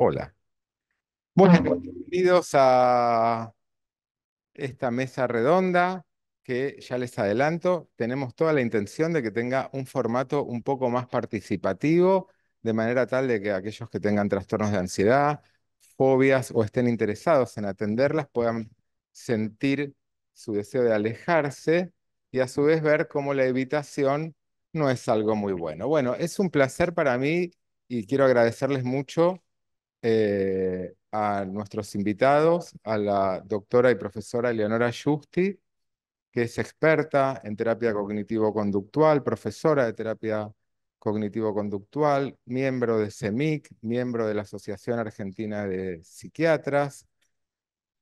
Hola. Bueno, bienvenidos a esta mesa redonda que ya les adelanto, tenemos toda la intención de que tenga un formato un poco más participativo, de manera tal de que aquellos que tengan trastornos de ansiedad, fobias o estén interesados en atenderlas puedan sentir su deseo de alejarse y a su vez ver cómo la evitación no es algo muy bueno. Bueno, es un placer para mí y quiero agradecerles mucho eh, a nuestros invitados, a la doctora y profesora Eleonora Justi, que es experta en terapia cognitivo-conductual, profesora de terapia cognitivo-conductual, miembro de CEMIC, e miembro de la Asociación Argentina de Psiquiatras,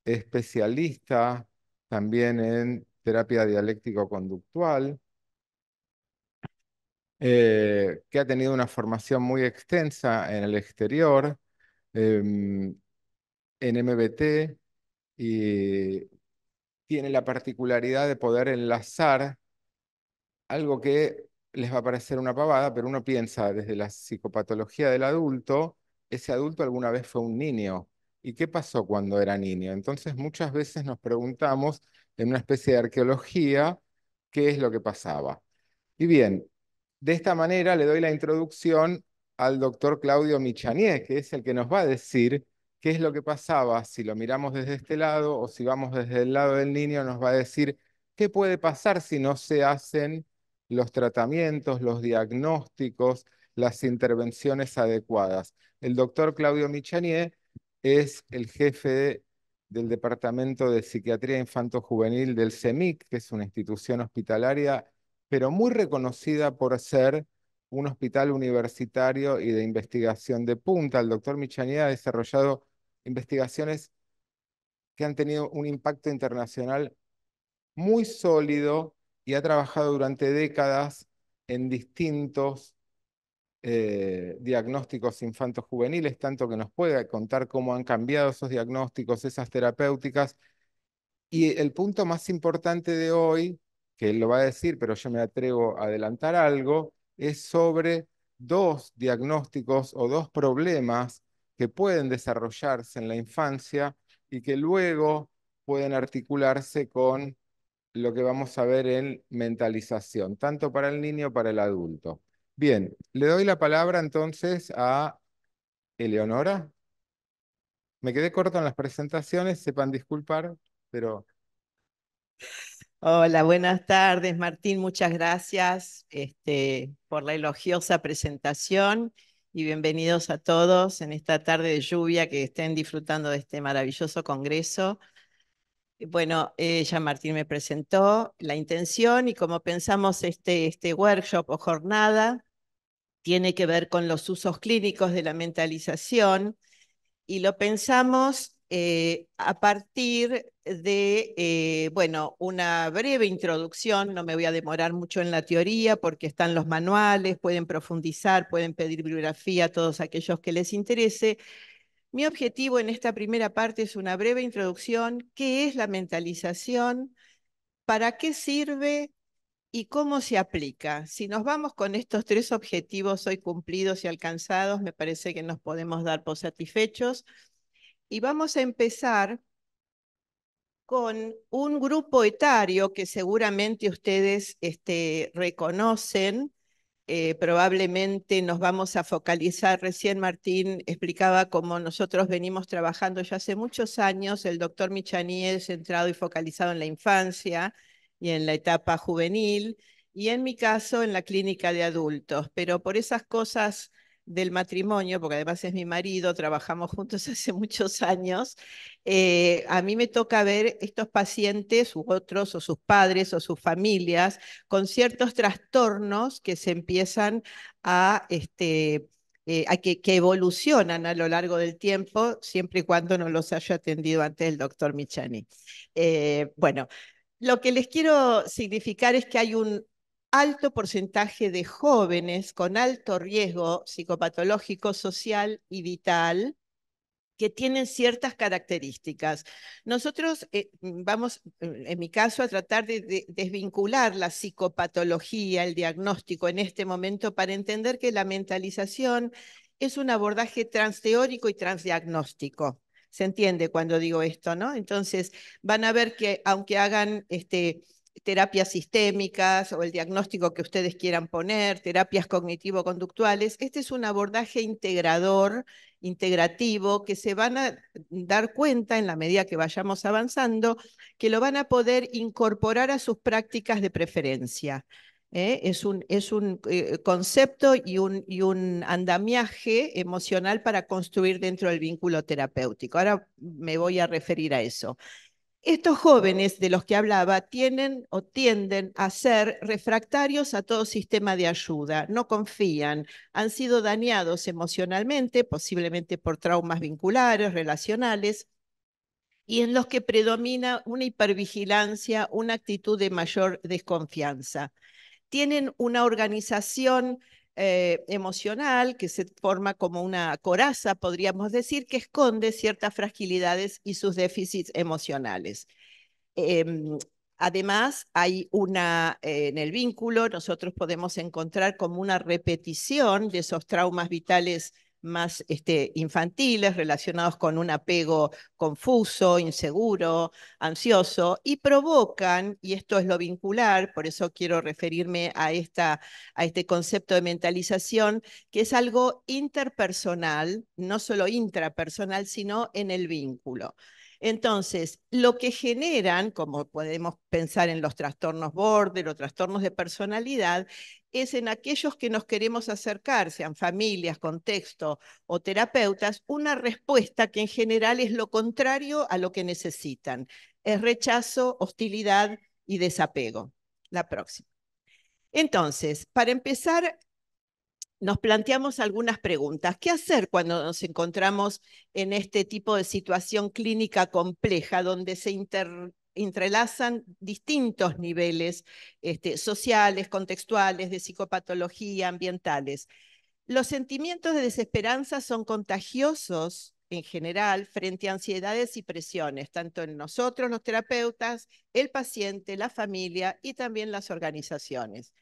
especialista también en terapia dialéctico-conductual, eh, que ha tenido una formación muy extensa en el exterior Em, en MBT y tiene la particularidad de poder enlazar algo que les va a parecer una pavada, pero uno piensa desde la psicopatología del adulto, ese adulto alguna vez fue un niño. ¿Y qué pasó cuando era niño? Entonces muchas veces nos preguntamos en una especie de arqueología qué es lo que pasaba. Y bien, de esta manera le doy la introducción al doctor Claudio Michanier, que es el que nos va a decir qué es lo que pasaba si lo miramos desde este lado o si vamos desde el lado del niño, nos va a decir qué puede pasar si no se hacen los tratamientos, los diagnósticos, las intervenciones adecuadas. El doctor Claudio Michanier es el jefe del Departamento de Psiquiatría Infanto-Juvenil del CEMIC, e que es una institución hospitalaria, pero muy reconocida por ser un hospital universitario y de investigación de punta. El doctor Michanía ha desarrollado investigaciones que han tenido un impacto internacional muy sólido y ha trabajado durante décadas en distintos eh, diagnósticos infantos juveniles, tanto que nos puede contar cómo han cambiado esos diagnósticos, esas terapéuticas. Y el punto más importante de hoy, que él lo va a decir, pero yo me atrevo a adelantar algo, es sobre dos diagnósticos o dos problemas que pueden desarrollarse en la infancia y que luego pueden articularse con lo que vamos a ver en mentalización, tanto para el niño como para el adulto. Bien, le doy la palabra entonces a Eleonora. Me quedé corto en las presentaciones, sepan disculpar, pero... Hola, buenas tardes, Martín. Muchas gracias este, por la elogiosa presentación y bienvenidos a todos en esta tarde de lluvia que estén disfrutando de este maravilloso congreso. Bueno, eh, ya Martín me presentó la intención y como pensamos este, este workshop o jornada, tiene que ver con los usos clínicos de la mentalización y lo pensamos eh, a partir de, eh, bueno, una breve introducción, no me voy a demorar mucho en la teoría porque están los manuales, pueden profundizar, pueden pedir bibliografía a todos aquellos que les interese. Mi objetivo en esta primera parte es una breve introducción, qué es la mentalización, para qué sirve y cómo se aplica. Si nos vamos con estos tres objetivos hoy cumplidos y alcanzados, me parece que nos podemos dar por satisfechos y vamos a empezar con un grupo etario que seguramente ustedes este, reconocen. Eh, probablemente nos vamos a focalizar, recién Martín explicaba cómo nosotros venimos trabajando ya hace muchos años, el doctor Michaní es centrado y focalizado en la infancia y en la etapa juvenil, y en mi caso en la clínica de adultos, pero por esas cosas del matrimonio, porque además es mi marido, trabajamos juntos hace muchos años, eh, a mí me toca ver estos pacientes u otros, o sus padres, o sus familias, con ciertos trastornos que se empiezan a, este, eh, a que, evolucionan a lo largo del tiempo, siempre y cuando no los haya atendido antes el doctor Michani. Eh, bueno, lo que les quiero significar es que hay un alto porcentaje de jóvenes con alto riesgo psicopatológico, social y vital que tienen ciertas características. Nosotros eh, vamos, eh, en mi caso, a tratar de, desvincular la psicopatología, el diagnóstico en este momento, para entender que la mentalización es un abordaje transteórico y transdiagnóstico. Se entiende cuando digo esto, ¿no? Entonces, van a ver que aunque hagan este, terapias sistémicas o el diagnóstico que ustedes quieran poner, terapias cognitivo-conductuales. Este es un abordaje integrador, integrativo, que se van a dar cuenta en la medida que vayamos avanzando, que lo van a poder incorporar a sus prácticas de preferencia. ¿eh? Es un, es un eh, concepto y un, y un andamiaje emocional para construir dentro del vínculo terapéutico. Ahora me voy a referir a eso. Estos jóvenes de los que hablaba tienen o tienden a ser refractarios a todo sistema de ayuda, no confían, han sido dañados emocionalmente, posiblemente por traumas vinculares, relacionales, y en los que predomina una hipervigilancia, una actitud de mayor desconfianza. Tienen una organización eh, emocional que se forma como una coraza, podríamos decir, que esconde ciertas fragilidades y sus déficits emocionales. Em, además, hay una, en el vínculo, nosotros podemos encontrar como una repetición de esos traumas vitales más este, infantiles, relacionados con un apego confuso, inseguro, ansioso, y provocan, y esto es lo vincular, por eso quiero referirme a, esta, a este concepto de mentalización, que es algo interpersonal, no solo intrapersonal, sino en el vínculo. Entonces, lo que generan, como podemos pensar en los trastornos border o trastornos de personalidad, es en aquellos que nos queremos acercar, sean familias, contexto o terapeutas, una respuesta que en general es lo contrario a lo que necesitan. Es rechazo, hostilidad y desapego. La próxima. Entonces, para empezar, nos planteamos algunas preguntas. ¿Qué hacer cuando nos encontramos en este tipo de situación clínica compleja donde se inter entrelazan distintos niveles este, sociales, contextuales, de psicopatología, ambientales. Los sentimientos de desesperanza son contagiosos en general frente a ansiedades y presiones, tanto en nosotros los terapeutas, el paciente, la familia y también las organizaciones.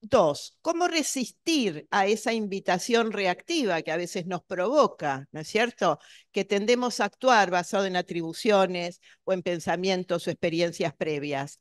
Dos, ¿cómo resistir a esa invitación reactiva que a veces nos provoca, ¿no es cierto? Que tendemos a actuar basado en atribuciones o en pensamientos o experiencias previas.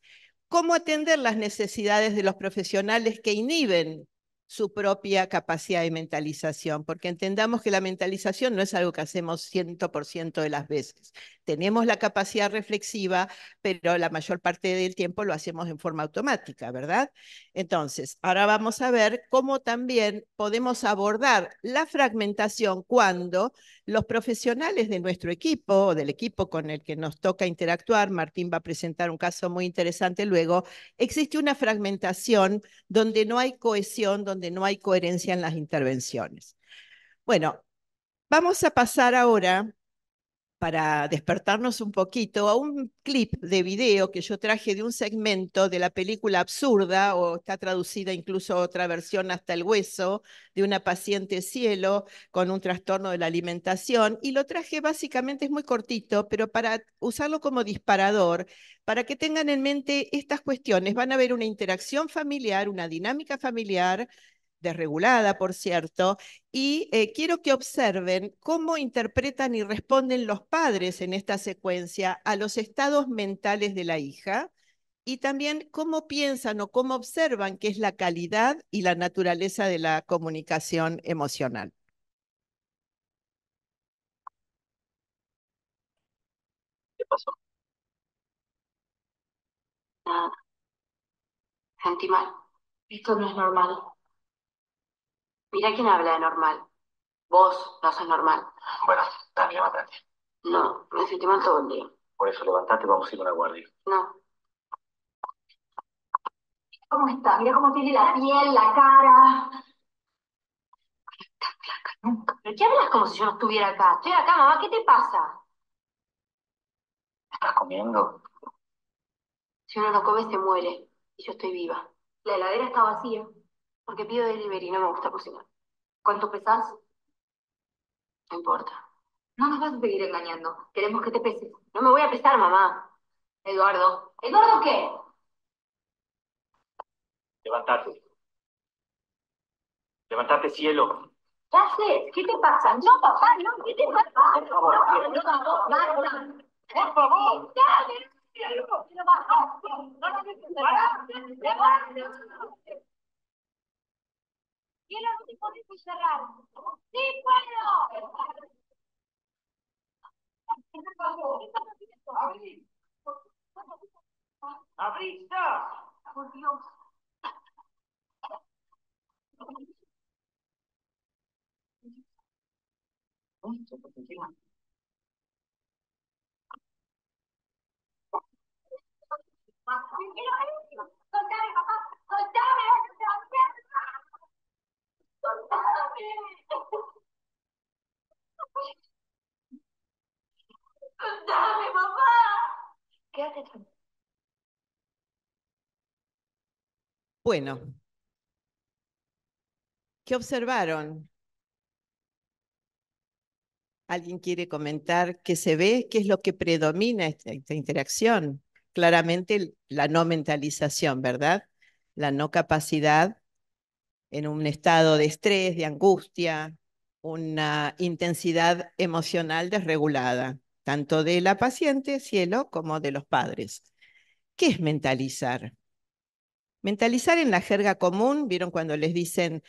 ¿Cómo atender las necesidades de los profesionales que inhiben su propia capacidad de mentalización, porque entendamos que la mentalización no es algo que hacemos 100% de las veces. Tenemos la capacidad reflexiva, pero la mayor parte del tiempo lo hacemos en forma automática, ¿verdad? Entonces, ahora vamos a ver cómo también podemos abordar la fragmentación cuando los profesionales de nuestro equipo o del equipo con el que nos toca interactuar, Martín va a presentar un caso muy interesante luego, existe una fragmentación donde no hay cohesión, donde donde no hay coherencia en las intervenciones. Bueno, vamos a pasar ahora para despertarnos un poquito, a un clip de video que yo traje de un segmento de la película absurda, o está traducida incluso otra versión hasta el hueso, de una paciente cielo con un trastorno de la alimentación, y lo traje básicamente, es muy cortito, pero para usarlo como disparador, para que tengan en mente estas cuestiones. Van a ver una interacción familiar, una dinámica familiar, desregulada, por cierto, y eh, quiero que observen cómo interpretan y responden los padres en esta secuencia a los estados mentales de la hija y también cómo piensan o cómo observan qué es la calidad y la naturaleza de la comunicación emocional. ¿Qué pasó? Nada. Esto no es normal. Mira quién habla de normal. Vos no sos normal. Bueno, dale, levantate. No, me sentí mal todo el día. Por eso levantate, vamos a ir a la guardia. No. ¿Cómo está? Mira cómo tiene la piel, la cara. No está nunca. ¿Pero qué hablas como si yo no estuviera acá? Estoy acá, mamá, ¿qué te pasa? ¿Estás comiendo? Si uno no come, se muere. Y yo estoy viva. La heladera está vacía. Porque pido delivery, no me gusta cocinar. ¿Cuánto pesas? No importa. No nos vas a seguir engañando. Queremos que te peses. No me voy a pesar, mamá. Eduardo. ¿Eduardo qué? Levantate. Levantate, cielo. ¿Qué haces? ¿Qué te pasa? No, papá, no. ¿Qué te pasa? Por favor. Por favor. Por favor. cielo. No, no, no. Quiero un tipo de cerrar. ¡Sí puedo! ¡Abrí! ¡Abrí, estás! ¡Por Dios! ¡Dame, mamá! Bueno, ¿qué observaron? ¿Alguien quiere comentar qué se ve? ¿Qué es lo que predomina esta interacción? Claramente la no mentalización, ¿verdad? La no capacidad en un estado de estrés, de angustia, una intensidad emocional desregulada, tanto de la paciente, cielo, como de los padres. ¿Qué es mentalizar? Mentalizar en la jerga común, vieron cuando les dicen,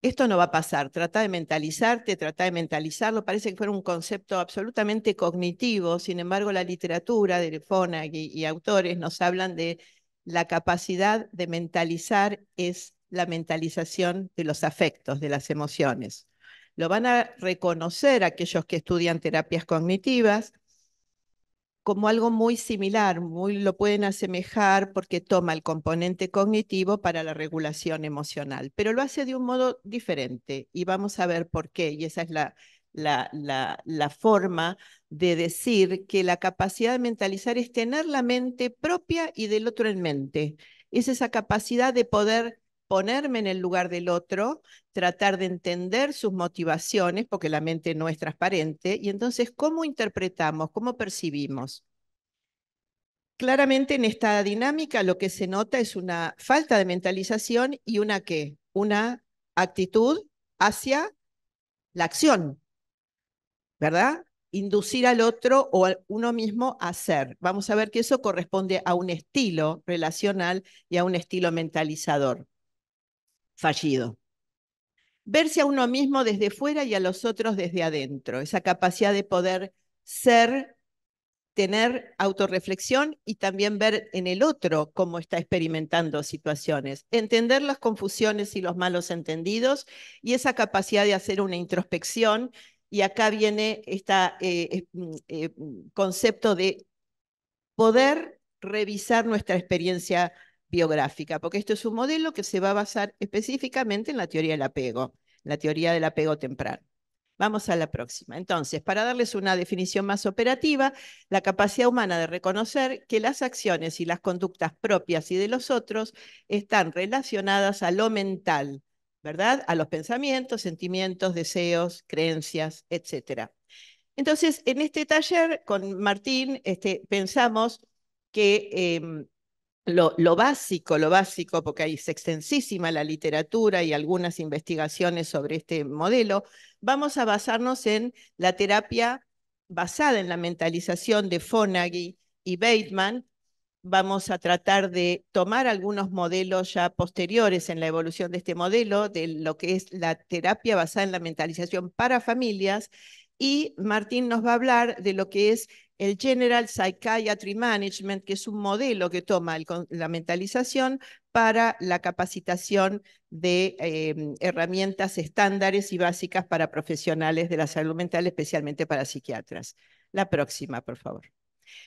esto no va a pasar, trata de mentalizarte, trata de mentalizarlo, parece que fuera un concepto absolutamente cognitivo, sin embargo la literatura de Fonag y, y autores nos hablan de la capacidad de mentalizar es la mentalización de los afectos, de las emociones. Lo van a reconocer aquellos que estudian terapias cognitivas como algo muy similar, muy, lo pueden asemejar porque toma el componente cognitivo para la regulación emocional, pero lo hace de un modo diferente y vamos a ver por qué, y esa es la, la, la forma de decir que la capacidad de mentalizar es tener la mente propia y del otro en mente, es esa capacidad de poder ponerme en el lugar del otro, tratar de entender sus motivaciones, porque la mente no es transparente, y entonces cómo interpretamos, cómo percibimos. Claramente en esta dinámica lo que se nota es una falta de mentalización y una qué, una actitud hacia la acción, ¿verdad? Inducir al otro o a uno mismo a hacer. Vamos a ver que eso corresponde a un estilo relacional y a un estilo mentalizador fallido. Verse a uno mismo desde fuera y a los otros desde adentro, esa capacidad de poder ser, tener autorreflexión y también ver en el otro cómo está experimentando situaciones, entender las confusiones y los malos entendidos y esa capacidad de hacer una introspección. Y acá viene este concepto de poder revisar nuestra experiencia biográfica, porque esto es un modelo que se va a basar específicamente en la teoría del apego, la teoría del apego temprano. Vamos a la próxima. Entonces, para darles una definición más operativa, la capacidad humana de reconocer que las acciones y las conductas propias y de los otros están relacionadas a lo mental, ¿verdad? A los pensamientos, sentimientos, deseos, creencias, etc. Entonces, en este taller con Martín este, pensamos que em, lo, básico, lo básico, porque hay, es extensísima la literatura y algunas investigaciones sobre este modelo, vamos a basarnos en la terapia basada en la mentalización de Fonagy y Bateman. Vamos a tratar de tomar algunos modelos ya posteriores en la evolución de este modelo, de lo que es la terapia basada en la mentalización para familias, y Martín nos va a hablar de lo que es el General Psychiatry Management, que es un modelo que toma la mentalización para la capacitación de em, herramientas estándares y básicas para profesionales de la salud mental, especialmente para psiquiatras. La próxima, por favor.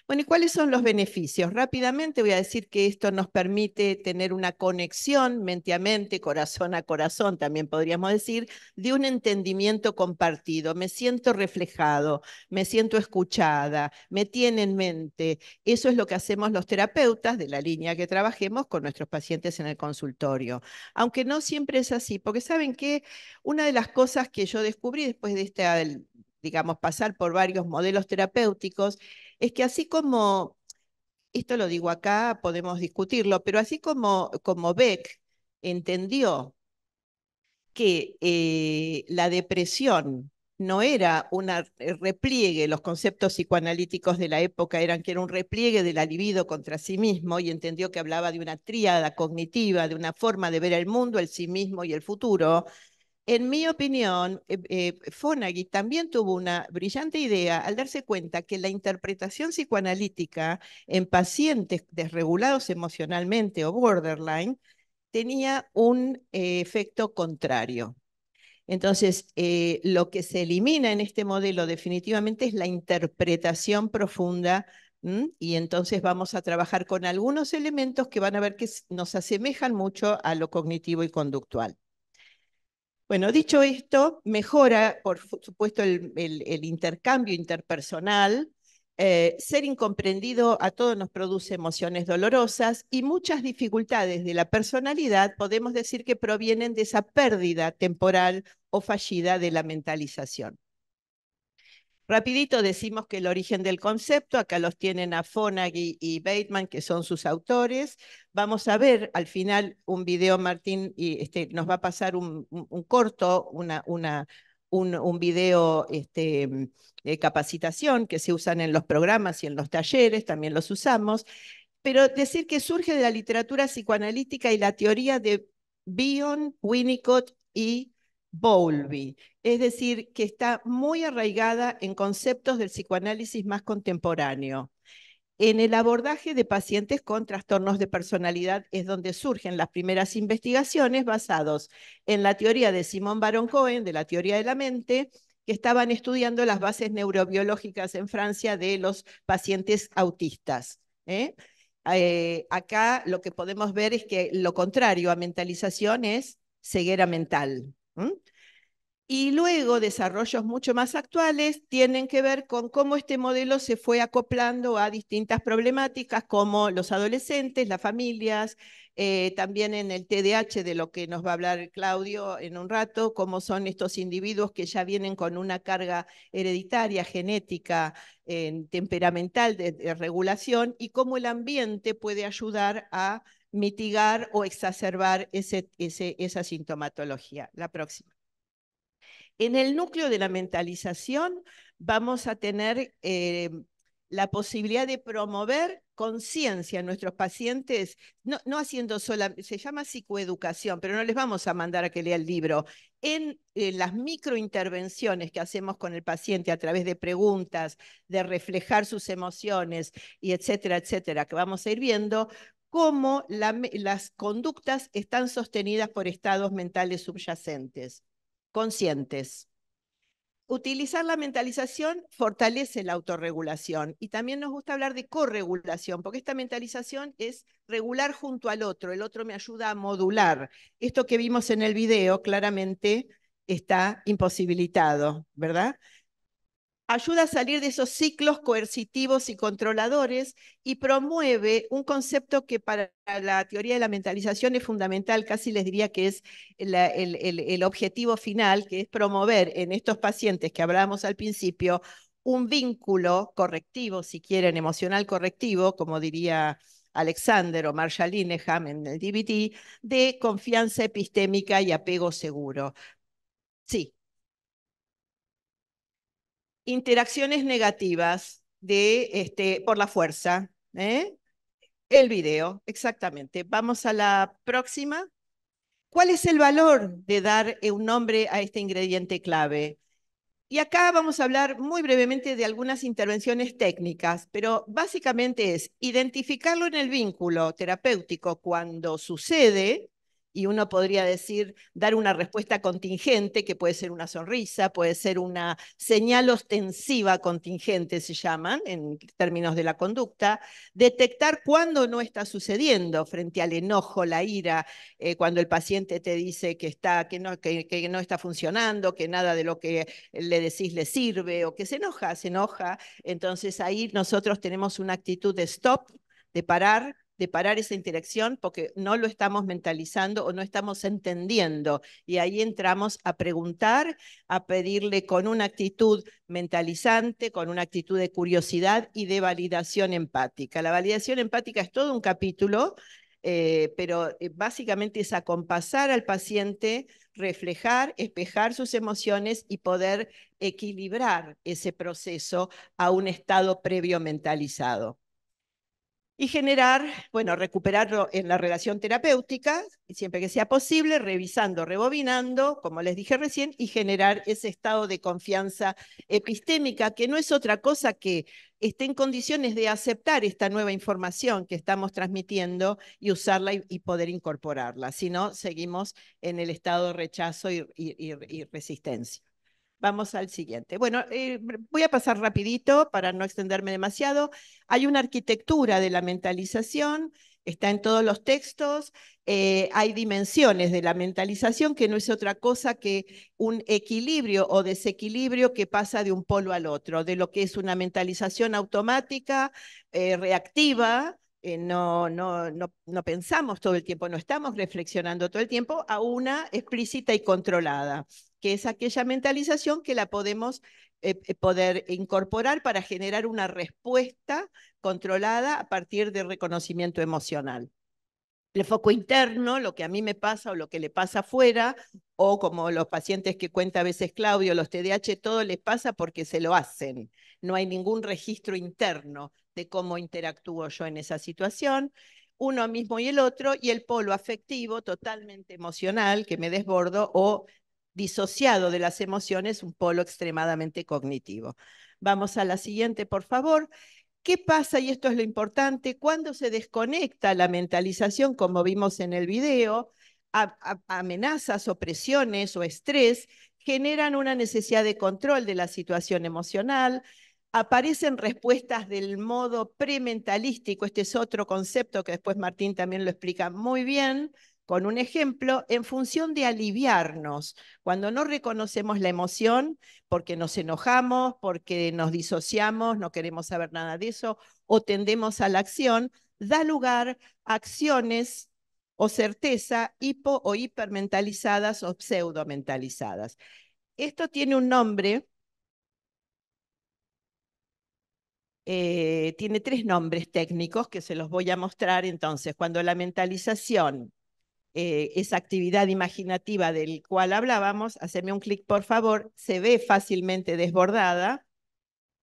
Bueno, ¿y cuáles son los beneficios? Rápidamente voy a decir que esto nos permite tener una conexión mente a mente, corazón a corazón, también podríamos decir, de un entendimiento compartido. Me siento reflejado, me siento escuchada, me tiene en mente. Eso es lo que hacemos los terapeutas de la línea que trabajemos con nuestros pacientes en el consultorio. Aunque no siempre es así, porque saben que una de las cosas que yo descubrí después de este, digamos, pasar por varios modelos terapéuticos, es que así como, esto lo digo acá, podemos discutirlo, pero así como, como Beck entendió que eh, la depresión no era un eh, repliegue, los conceptos psicoanalíticos de la época eran que era un repliegue de la libido contra sí mismo y entendió que hablaba de una tríada cognitiva, de una forma de ver el mundo, el sí mismo y el futuro, en mi opinión, eh, eh, fonagui también tuvo una brillante idea al darse cuenta que la interpretación psicoanalítica en pacientes desregulados emocionalmente o borderline tenía un eh, efecto contrario. Entonces, lo que se elimina en este modelo definitivamente es la interpretación profunda y entonces vamos a trabajar con algunos elementos que van a ver que nos asemejan mucho a lo cognitivo y conductual. Bueno, dicho esto, mejora, por supuesto, el, intercambio interpersonal. Eh, ser incomprendido a todos nos produce emociones dolorosas y muchas dificultades de la personalidad podemos decir que provienen de esa pérdida temporal o fallida de la mentalización. Rapidito decimos que el origen del concepto, acá los tienen a Fonagy y Bateman, que son sus autores. Vamos a ver al final un video, Martín, y este, nos va a pasar un, corto, una, un, video este, de capacitación que se usan en los programas y en los talleres, también los usamos. Pero decir que surge de la literatura psicoanalítica y la teoría de Bion, Winnicott y Bowlby, es decir, que está muy arraigada en conceptos del psicoanálisis más contemporáneo. En el abordaje de pacientes con trastornos de personalidad es donde surgen las primeras investigaciones basadas en la teoría de Simón Baron Cohen, de la teoría de la mente, que estaban estudiando las bases neurobiológicas en Francia de los pacientes autistas. ¿eh? Eh, acá lo que podemos ver es que lo contrario a mentalización es ceguera mental. Y luego desarrollos mucho más actuales tienen que ver con cómo este modelo se fue acoplando a distintas problemáticas como los adolescentes, las familias, eh, también en el TDAH de lo que nos va a hablar Claudio en un rato, cómo son estos individuos que ya vienen con una carga hereditaria, genética, eh, temperamental de regulación y cómo el ambiente puede ayudar a mitigar o exacerbar ese, esa sintomatología. La próxima. En el núcleo de la mentalización vamos a tener eh, la posibilidad de promover conciencia en nuestros pacientes, no, haciendo sola, se llama psicoeducación, pero no les vamos a mandar a que lea el libro, en eh, las microintervenciones que hacemos con el paciente a través de preguntas, de reflejar sus emociones y etcétera, etcétera, que vamos a ir viendo, cómo las conductas están sostenidas por estados mentales subyacentes, conscientes. Utilizar la mentalización fortalece la autorregulación y también nos gusta hablar de corregulación, porque esta mentalización es regular junto al otro, el otro me ayuda a modular. Esto que vimos en el video claramente está imposibilitado, ¿verdad? ayuda a salir de esos ciclos coercitivos y controladores y promueve un concepto que para la teoría de la mentalización es fundamental, casi les diría que es el, objetivo final, que es promover en estos pacientes que hablábamos al principio un vínculo correctivo, si quieren, emocional correctivo, como diría Alexander o Marshall Lineham en el DBT, de confianza epistémica y apego seguro. Sí, interacciones negativas de, este, por la fuerza. ¿eh? El video, exactamente. Vamos a la próxima. ¿Cuál es el valor de dar un nombre a este ingrediente clave? Y acá vamos a hablar muy brevemente de algunas intervenciones técnicas, pero básicamente es identificarlo en el vínculo terapéutico cuando sucede, y uno podría decir, dar una respuesta contingente, que puede ser una sonrisa, puede ser una señal ostensiva contingente, se llaman, en términos de la conducta, detectar cuándo no está sucediendo frente al enojo, la ira, eh, cuando el paciente te dice que, está, que, no, que no está funcionando, que nada de lo que le decís le sirve, o que se enoja, se enoja. Entonces ahí nosotros tenemos una actitud de stop, de parar, de parar esa interacción porque no lo estamos mentalizando o no estamos entendiendo. Y ahí entramos a preguntar, a pedirle con una actitud mentalizante, con una actitud de curiosidad y de validación empática. La validación empática es todo un capítulo. Eh, pero eh, básicamente es acompasar al paciente, reflejar, espejar sus emociones y poder equilibrar ese proceso a un estado previo mentalizado y generar, bueno, recuperarlo en la relación terapéutica, siempre que sea posible, revisando, rebobinando, como les dije recién, y generar ese estado de confianza epistémica, que no es otra cosa que esté en condiciones de aceptar esta nueva información que estamos transmitiendo y usarla y, poder incorporarla. Si no, seguimos en el estado de rechazo y resistencia. Vamos al siguiente. Bueno, eh, voy a pasar rapidito para no extenderme demasiado. Hay una arquitectura de la mentalización, está en todos los textos, eh, hay dimensiones de la mentalización que no es otra cosa que un equilibrio o desequilibrio que pasa de un polo al otro, de lo que es una mentalización automática, eh, reactiva, no, no, no, pensamos todo el tiempo, no estamos reflexionando todo el tiempo, a una explícita y controlada que es aquella mentalización que la podemos eh, eh, poder incorporar para generar una respuesta controlada a partir del reconocimiento emocional. El foco interno, lo que a mí me pasa o lo que le pasa afuera, o como los pacientes que cuenta a veces Claudio, los TDAH, todo les pasa porque se lo hacen. No hay ningún registro interno de cómo interactúo yo en esa situación uno mismo y el otro, y el polo afectivo totalmente emocional que me desbordo o disociado de las emociones, un polo extremadamente cognitivo. Vamos a la siguiente, por favor. ¿Qué pasa? Y esto es lo importante, cuando se desconecta la mentalización, como vimos en el video, amenazas, o amenazas, opresiones o estrés generan una necesidad de control de la situación emocional, aparecen respuestas del modo prementalístico, este es otro concepto que después Martín también lo explica muy bien, con un ejemplo en función de aliviarnos. Cuando no reconocemos la emoción, porque nos enojamos, porque nos disociamos, no queremos saber nada de eso, o tendemos a la acción, da lugar a acciones o certeza hipo o hipermentalizadas o pseudomentalizadas. Esto tiene un nombre, eh, tiene tres nombres técnicos que se los voy a mostrar entonces. Cuando la mentalización eh, esa actividad imaginativa del cual hablábamos, hacerme un clic por favor, se ve fácilmente desbordada.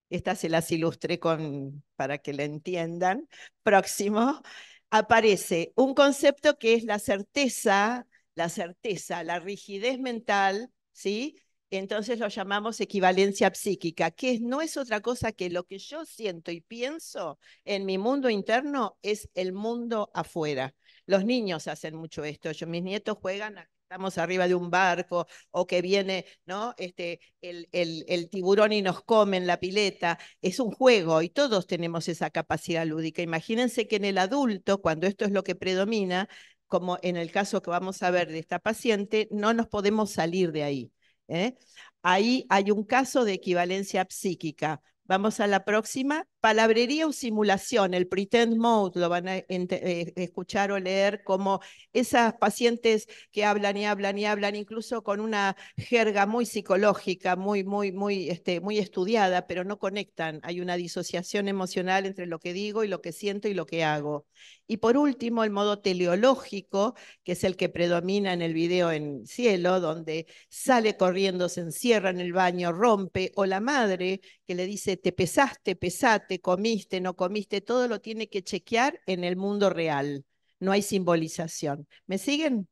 Esta se las ilustré con, para que la entiendan. Próximo, aparece un concepto que es la certeza, la certeza, la rigidez mental, ¿sí? Entonces lo llamamos equivalencia psíquica, que no es otra cosa que lo que yo siento y pienso en mi mundo interno es el mundo afuera. Los niños hacen mucho esto. mis nietos juegan estamos arriba de un barco o que viene ¿no? este, el, el, tiburón y nos comen la pileta. Es un juego y todos tenemos esa capacidad lúdica. Imagínense que en el adulto, cuando esto es lo que predomina, como en el caso que vamos a ver de esta paciente, no nos podemos salir de ahí. ¿eh? Ahí hay un caso de equivalencia psíquica. Vamos a la próxima palabrería o simulación, el pretend mode, lo van a eh, escuchar o leer como esas pacientes que hablan y hablan y hablan, incluso con una jerga muy psicológica, muy, muy, muy, este, muy estudiada, pero no conectan. Hay una disociación emocional entre lo que digo y lo que siento y lo que hago. Y por último, el modo teleológico, que es el que predomina en el video en cielo, donde sale corriendo, se encierra en el baño, rompe, o la madre que le dice, te pesaste, pesate, comiste, no comiste, todo lo tiene que chequear en el mundo real. No hay simbolización. ¿Me siguen?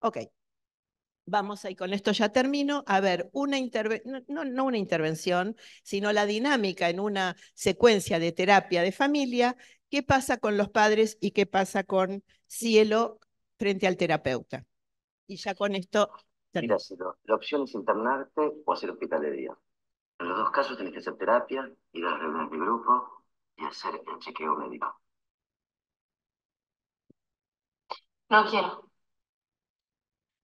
Ok. Vamos ahí, con esto ya termino. A ver, una no, no una intervención, sino la dinámica en una secuencia de terapia de familia. ¿Qué pasa con los padres y qué pasa con cielo frente al terapeuta? Y ya con esto la opción es internarte o hacer hospital de día. En los dos casos tenés que hacer terapia, ir a reuniones de grupo y hacer el chequeo médico. No quiero.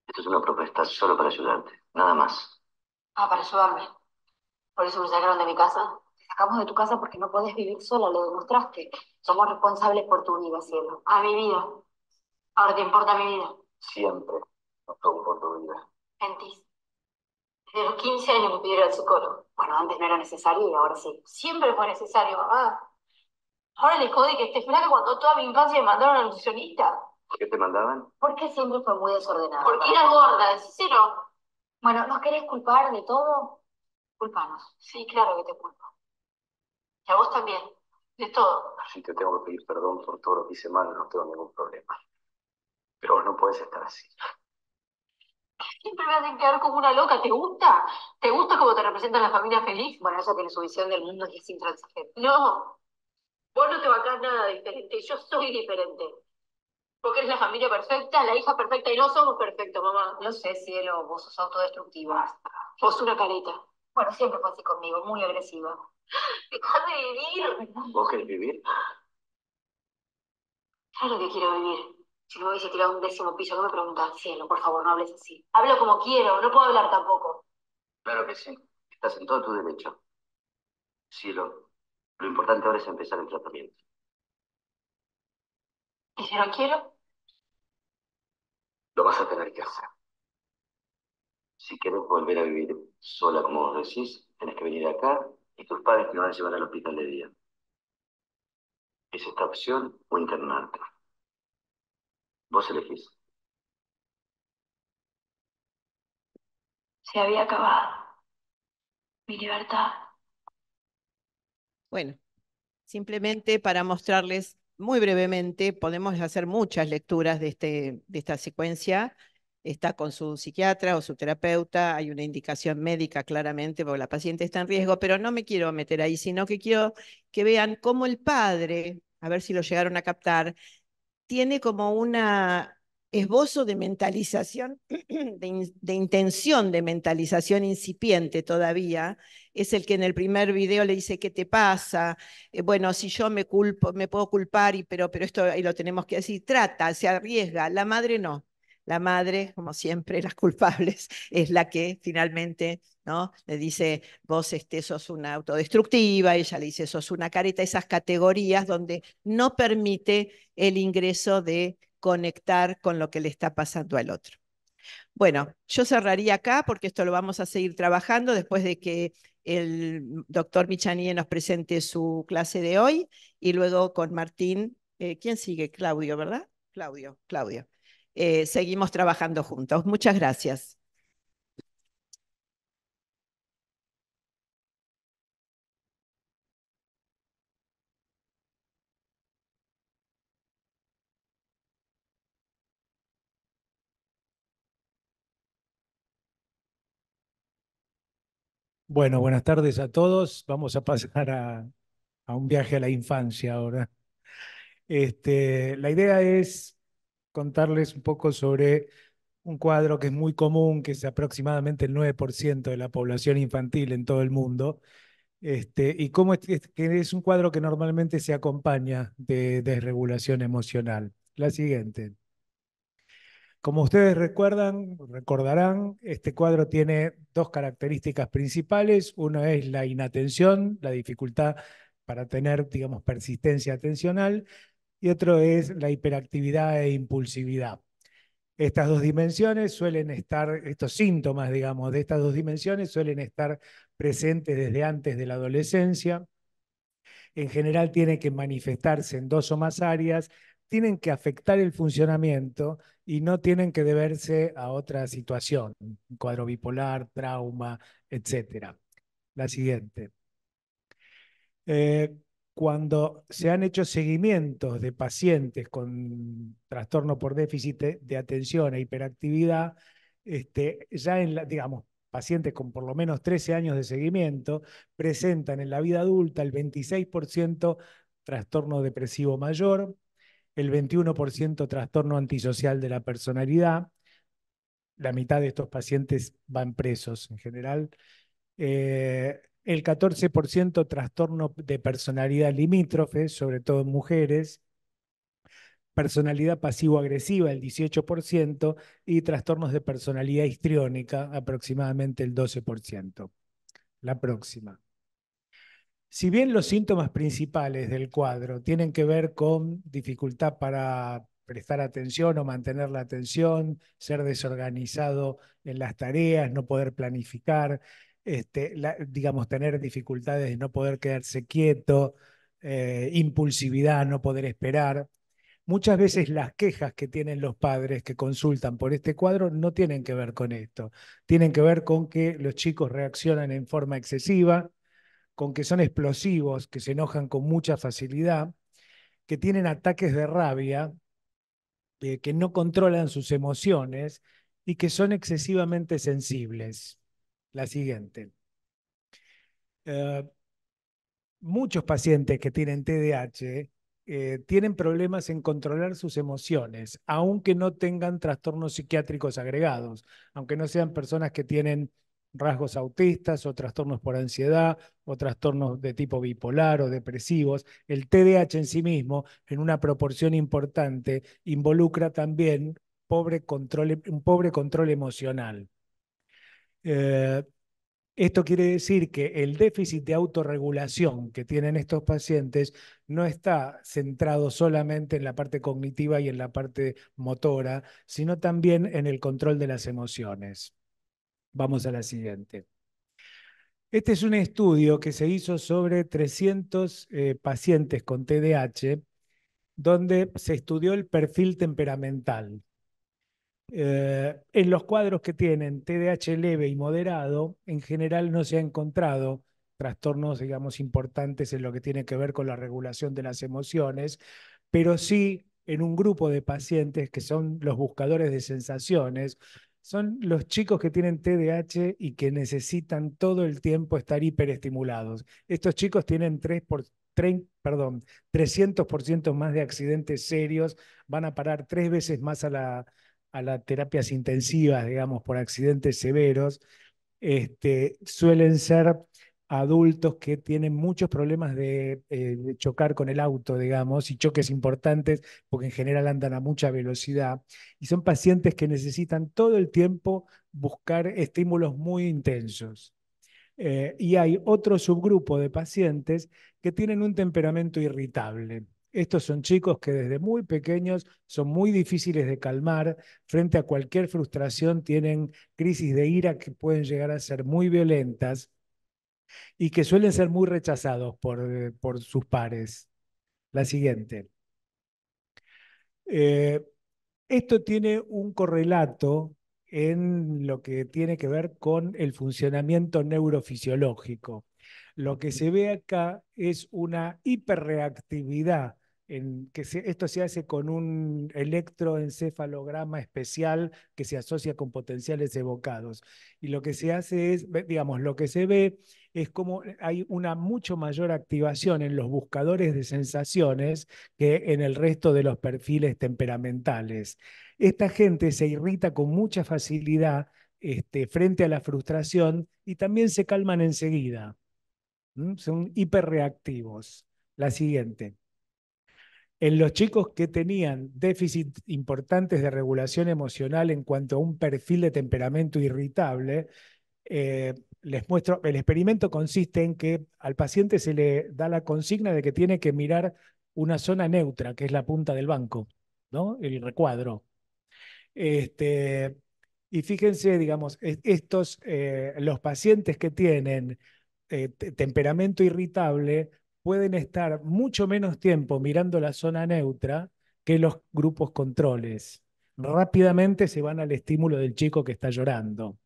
Esto es una propuesta solo para ayudarte, nada más. Ah, para ayudarme. Por eso me sacaron de mi casa. Te sacamos de tu casa porque no puedes vivir sola, lo demostraste. Somos responsables por tu vida, cielo. A mi vida. Ahora te importa mi vida. Siempre. todo por tu vida. En ti los 15 años me pidieron el socorro. Bueno, antes no era necesario y ahora sí. Siempre fue necesario, mamá. Ahora le jode que esté mirá que cuando toda mi infancia me mandaron a la nutricionista. ¿Qué te mandaban? Porque siempre fue muy desordenada. Porque era gorda, decíselo. Bueno, ¿nos querés culpar de todo? Culpanos. Sí, claro que te culpo. Y a vos también. De todo. Sí, te tengo que pedir perdón por todo lo que hice mal, no tengo ningún problema. Pero vos no puedes estar así siempre me hacen quedar como una loca. ¿Te gusta? ¿Te gusta cómo te representan la familia feliz? Bueno, ella tiene su visión del mundo y es intransigente. No, vos no te a quedar nada diferente. Yo soy diferente. Porque eres la familia perfecta, la hija perfecta y no somos perfectos, mamá. No sé, cielo, vos sos autodestructiva. Vos una careta. Bueno, siempre fue así conmigo, muy agresiva. Dejad de vivir. ¿Vos querés vivir? Claro que quiero vivir. Si me hubiese tirado un décimo piso, no me preguntas, cielo, por favor, no hables así. Hablo como quiero, no puedo hablar tampoco. Claro que sí, estás en todo tu derecho. Cielo, lo importante ahora es empezar el tratamiento. ¿Y si no quiero? Lo vas a tener que hacer. Si quieres volver a vivir sola, como vos decís, tenés que venir acá y tus padres te van a llevar al hospital de día. Es esta opción o internarte. Vos elegís. Se había acabado mi libertad. Bueno, simplemente para mostrarles muy brevemente, podemos hacer muchas lecturas de, este, de esta secuencia. Está con su psiquiatra o su terapeuta, hay una indicación médica claramente porque la paciente está en riesgo, pero no me quiero meter ahí, sino que quiero que vean cómo el padre, a ver si lo llegaron a captar, tiene como una esbozo de mentalización, de, intención de mentalización incipiente todavía, es el que en el primer video le dice, ¿qué te pasa? Eh, bueno, si yo me culpo, me puedo culpar, y, pero, pero esto ahí lo tenemos que decir, trata, se arriesga, la madre no la madre, como siempre, las culpables, es la que finalmente ¿no? le dice, vos este, sos una autodestructiva, ella le dice, sos una careta, esas categorías donde no permite el ingreso de conectar con lo que le está pasando al otro. Bueno, yo cerraría acá porque esto lo vamos a seguir trabajando después de que el doctor Michanie nos presente su clase de hoy y luego con Martín. Eh, ¿Quién sigue? Claudio, ¿verdad? Claudio, Claudio. Eh, seguimos trabajando juntos. Muchas gracias. Bueno, buenas tardes a todos. Vamos a pasar a, a un viaje a la infancia ahora. Este, la idea es contarles un poco sobre un cuadro que es muy común, que es aproximadamente el 9% de la población infantil en todo el mundo, este, y cómo es, que es un cuadro que normalmente se acompaña de desregulación emocional. La siguiente. Como ustedes recuerdan, recordarán, este cuadro tiene dos características principales. Una es la inatención, la dificultad para tener, digamos, persistencia atencional, y otro es la hiperactividad e impulsividad. Estas dos dimensiones suelen estar, estos síntomas, digamos, de estas dos dimensiones suelen estar presentes desde antes de la adolescencia. En general tienen que manifestarse en dos o más áreas, tienen que afectar el funcionamiento y no tienen que deberse a otra situación, cuadro bipolar, trauma, etc. La siguiente. Eh, cuando se han hecho seguimientos de pacientes con trastorno por déficit de, atención e hiperactividad, este, ya en la, digamos, pacientes con por lo menos 13 años de seguimiento presentan en la vida adulta el 26% trastorno depresivo mayor, el 21% trastorno antisocial de la personalidad, la mitad de estos pacientes van presos en general, eh, el 14% trastorno de personalidad limítrofe, sobre todo en mujeres, personalidad pasivo-agresiva, el 18%, y trastornos de personalidad histriónica, aproximadamente el 12%. La próxima. Si bien los síntomas principales del cuadro tienen que ver con dificultad para prestar atención o mantener la atención, ser desorganizado en las tareas, no poder planificar, este, digamos, tener dificultades de no poder quedarse quieto, eh, impulsividad, no poder esperar. Muchas veces las quejas que tienen los padres que consultan por este cuadro no tienen que ver con esto, tienen que ver con que los chicos reaccionan en forma excesiva, con que son explosivos, que se enojan con mucha facilidad, que tienen ataques de rabia, eh, que no controlan sus emociones y que son excesivamente sensibles la siguiente. Eh, muchos pacientes que tienen TDAH eh, tienen problemas en controlar sus emociones, aunque no tengan trastornos psiquiátricos agregados, aunque no sean personas que tienen rasgos autistas o trastornos por ansiedad o trastornos de tipo bipolar o depresivos. El TDAH en sí mismo, en una proporción importante, involucra también pobre control, un pobre control emocional. Eh, esto quiere decir que el déficit de autorregulación que tienen estos pacientes no está centrado solamente en la parte cognitiva y en la parte motora, sino también en el control de las emociones. Vamos a la siguiente. Este es un estudio que se hizo sobre 300 eh, pacientes con TDAH, donde se estudió el perfil temperamental eh, en los cuadros que tienen TDAH leve y moderado, en general no se ha encontrado trastornos, digamos, importantes en lo que tiene que ver con la regulación de las emociones, pero sí en un grupo de pacientes que son los buscadores de sensaciones, son los chicos que tienen TDAH y que necesitan todo el tiempo estar hiperestimulados. Estos chicos tienen por, perdón, 300% más de accidentes serios, van a parar tres veces más a la, a las terapias intensivas, digamos, por accidentes severos, este, suelen ser adultos que tienen muchos problemas eh, de, chocar con el auto, digamos, y choques importantes, porque en general andan a mucha velocidad, y son pacientes que necesitan todo el tiempo buscar estímulos muy intensos. Eh, y hay otro subgrupo de pacientes que tienen un temperamento irritable estos son chicos que desde muy pequeños son muy difíciles de calmar, frente a cualquier frustración tienen crisis de ira que pueden llegar a ser muy violentas y que suelen ser muy rechazados por, eh, sus pares. La siguiente. Eh, esto tiene un correlato en lo que tiene que ver con el funcionamiento neurofisiológico. Lo que se ve acá es una hiperreactividad. En que esto se hace con un electroencefalograma especial que se asocia con potenciales evocados. Y lo que se hace es, digamos, lo que se ve es como hay una mucho mayor activación en los buscadores de sensaciones que en el resto de los perfiles temperamentales. Esta gente se irrita con mucha facilidad este, frente a la frustración y también se calman enseguida. Son hiperreactivos. La siguiente. En los chicos que tenían déficit importantes de regulación emocional en cuanto a un perfil de temperamento irritable, eh, les muestro, el experimento consiste en que al paciente se le da la consigna de que tiene que mirar una zona neutra, que es la punta del banco, ¿no? El recuadro. Este, y fíjense, digamos, estos, eh, los pacientes que tienen eh, temperamento irritable pueden estar mucho menos tiempo mirando la zona neutra que los grupos controles. Rápidamente se van al estímulo del chico que está llorando.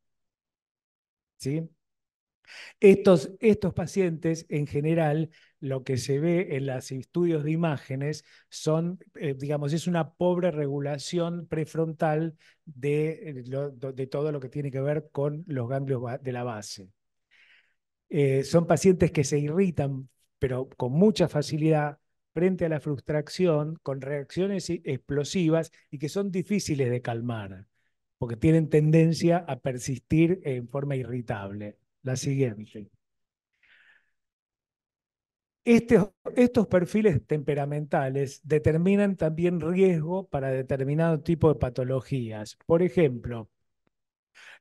¿Sí? Estos, pacientes, en general, lo que se ve en los estudios de imágenes son, eh, digamos, es una pobre regulación prefrontal de, eh, de todo lo que tiene que ver con los ganglios de la base. Eh, son pacientes que se irritan, pero con mucha facilidad frente a la frustración, con reacciones e-, explosivas y que son difíciles de calmar, porque tienen tendencia a persistir en forma irritable. La siguiente. Este, estos perfiles temperamentales determinan también riesgo para determinado tipo de patologías. Por ejemplo,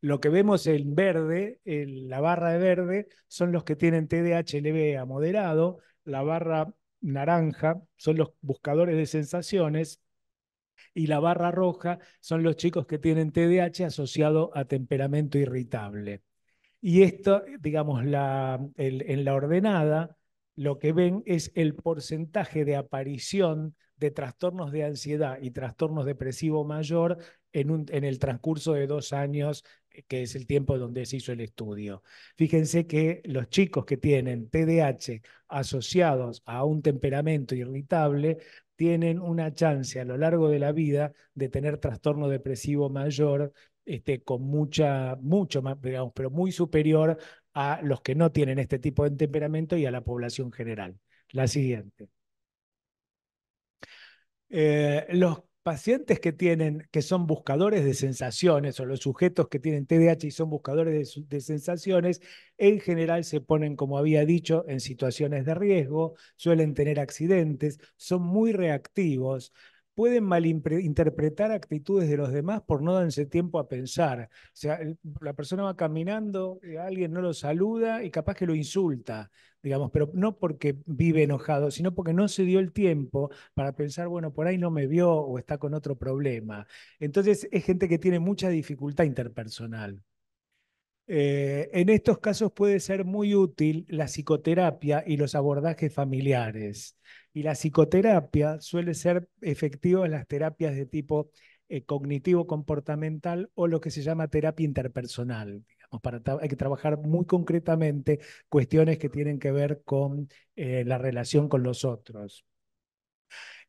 lo que vemos en verde, en la barra de verde, son los que tienen tdah a moderado, la barra naranja son los buscadores de sensaciones y la barra roja son los chicos que tienen TDAH asociado a temperamento irritable. Y esto, digamos, en la ordenada, lo que ven es el porcentaje de aparición de trastornos de ansiedad y trastornos depresivo mayor en, el transcurso de dos años, eh, que es el tiempo donde se hizo el estudio. Fíjense que los chicos que tienen TDAH asociados a un temperamento irritable tienen una chance a lo largo de la vida de tener trastorno depresivo mayor, este, con mucha, mucho más, digamos, pero muy superior a los que no tienen este tipo de temperamento y a la población general. La siguiente. Eh, los pacientes que tienen, que son buscadores de sensaciones, o los sujetos que tienen TDAH y son buscadores de, sensaciones, en general se ponen, como había dicho, en situaciones de riesgo, suelen tener accidentes, son muy reactivos, pueden malinterpretar actitudes de los demás por no darse tiempo a pensar. O sea, la persona va caminando, eh, alguien no lo saluda y capaz que lo insulta, digamos, pero no porque vive enojado, sino porque no se dio el tiempo para pensar, bueno, por ahí no me vio o está con otro problema. Entonces es gente que tiene mucha dificultad interpersonal. Eh, en estos casos puede ser muy útil la psicoterapia y los abordajes familiares. Y la psicoterapia suele ser efectiva en las terapias de tipo eh, cognitivo-comportamental o lo que se llama terapia interpersonal. Digamos, para hay que trabajar muy concretamente cuestiones que tienen que ver con eh, la relación con los otros.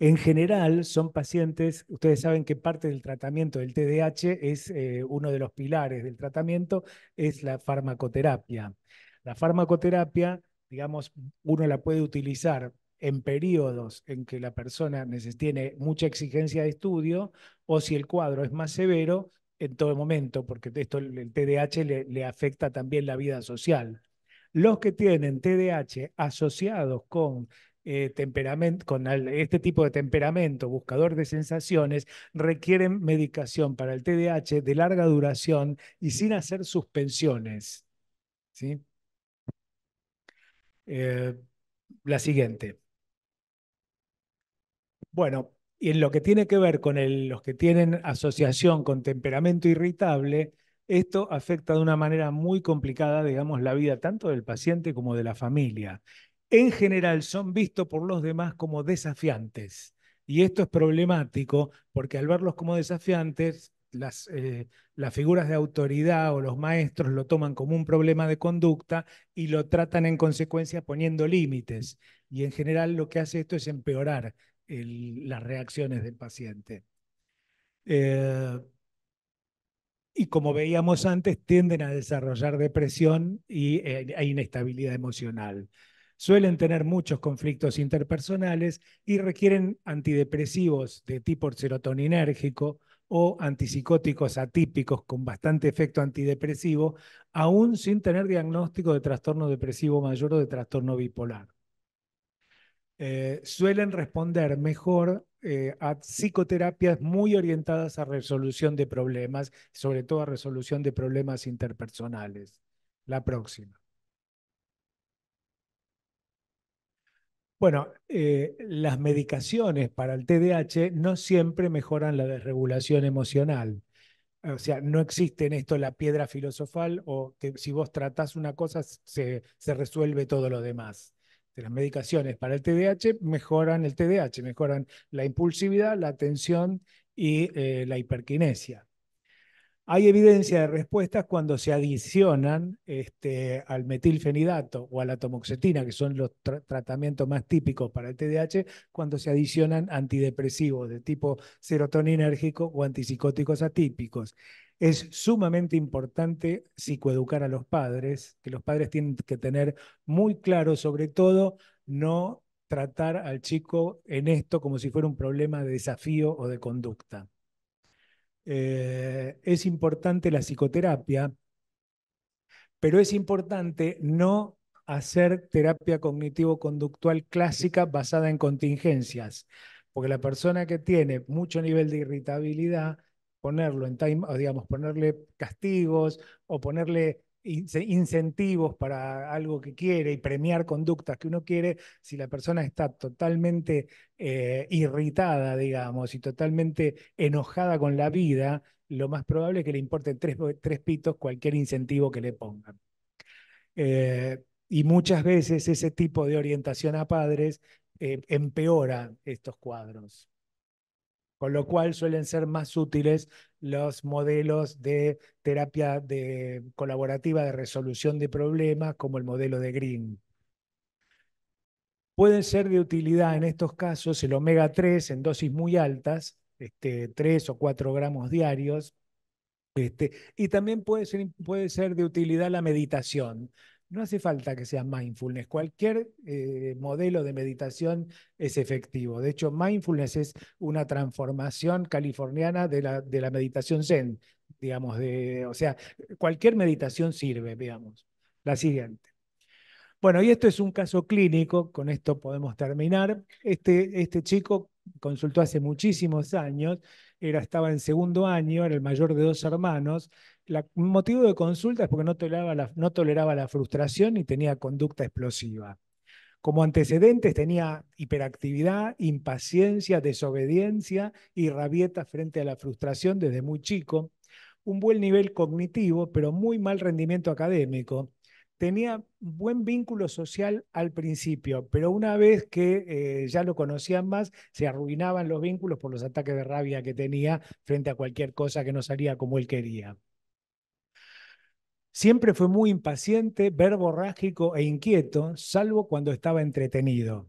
En general, son pacientes, ustedes saben que parte del tratamiento del TDAH es eh, uno de los pilares del tratamiento, es la farmacoterapia. La farmacoterapia, digamos, uno la puede utilizar en periodos en que la persona tiene mucha exigencia de estudio o si el cuadro es más severo en todo momento, porque esto, el TDAH le, afecta también la vida social. Los que tienen TDAH asociados con eh, con este tipo de temperamento, buscador de sensaciones, requieren medicación para el TDAH de larga duración y sin hacer suspensiones. ¿Sí? Eh, la siguiente. Bueno, y en lo que tiene que ver con los que tienen asociación con temperamento irritable, esto afecta de una manera muy complicada, digamos, la vida tanto del paciente como de la familia. En general son vistos por los demás como desafiantes. Y esto es problemático porque al verlos como desafiantes, las eh, figuras de autoridad o los maestros lo toman como un problema de conducta y lo tratan en consecuencia poniendo límites. Y en general lo que hace esto es empeorar las reacciones del paciente. Eh, y como veíamos antes, tienden a desarrollar depresión y, eh, e inestabilidad emocional. Suelen tener muchos conflictos interpersonales y requieren antidepresivos de tipo serotoninérgico o antipsicóticos atípicos con bastante efecto antidepresivo, aún sin tener diagnóstico de trastorno depresivo mayor o de trastorno bipolar. Eh, suelen responder mejor eh, a psicoterapias muy orientadas a resolución de problemas, sobre todo a resolución de problemas interpersonales. La próxima. Bueno, eh, las medicaciones para el TDAH no siempre mejoran la desregulación emocional. O sea, no existe en esto la piedra filosofal o que si vos tratás una cosa se resuelve todo lo demás de las medicaciones para el TDAH mejoran el TDAH, mejoran la impulsividad, la atención y eh, la hiperquinesia. Hay evidencia de respuestas cuando se adicionan este, al metilfenidato o a la tomoxetina, que son los tratamientos más típicos para el TDAH, cuando se adicionan antidepresivos de tipo serotoninérgico o antipsicóticos atípicos es sumamente importante psicoeducar a los padres, que los padres tienen que tener muy claro, sobre todo, no tratar al chico en esto como si fuera un problema de desafío o de conducta. Eh, es importante la psicoterapia, pero es importante no hacer terapia cognitivo-conductual clásica basada en contingencias, porque la persona que tiene mucho nivel de irritabilidad ponerlo en time, digamos, ponerle castigos o ponerle incentivos para algo que quiere y premiar conductas que uno quiere, si la persona está totalmente eh, irritada, digamos, y totalmente enojada con la vida, lo más probable es que le importen tres, pitos cualquier incentivo que le pongan. Eh, y muchas veces ese tipo de orientación a padres eh, empeora estos cuadros con lo cual suelen ser más útiles los modelos de terapia de, colaborativa de resolución de problemas, como el modelo de Green. Pueden ser de utilidad en estos casos el omega 3 en dosis muy altas, este, 3 o 4 gramos diarios, este, y también puede ser de utilidad la meditación. No hace falta que sea mindfulness. Cualquier eh, modelo de meditación es efectivo. De hecho, mindfulness es una transformación californiana de la, meditación zen, digamos. De, o sea, cualquier meditación sirve, digamos. La siguiente. Bueno, y esto es un caso clínico, con esto podemos terminar. Este, este chico consultó hace muchísimos años, era, estaba en segundo año, era el mayor de dos hermanos, el motivo de consulta es porque no toleraba, la, no toleraba la frustración y tenía conducta explosiva. Como antecedentes tenía hiperactividad, impaciencia, desobediencia y rabieta frente a la frustración desde muy chico, un buen nivel cognitivo, pero muy mal rendimiento académico. Tenía buen vínculo social al principio, pero una vez que eh, ya lo conocían más, se arruinaban los vínculos por los ataques de rabia que tenía frente a cualquier cosa que no salía como él quería. Siempre fue muy impaciente, verborrágico e inquieto, salvo cuando estaba entretenido.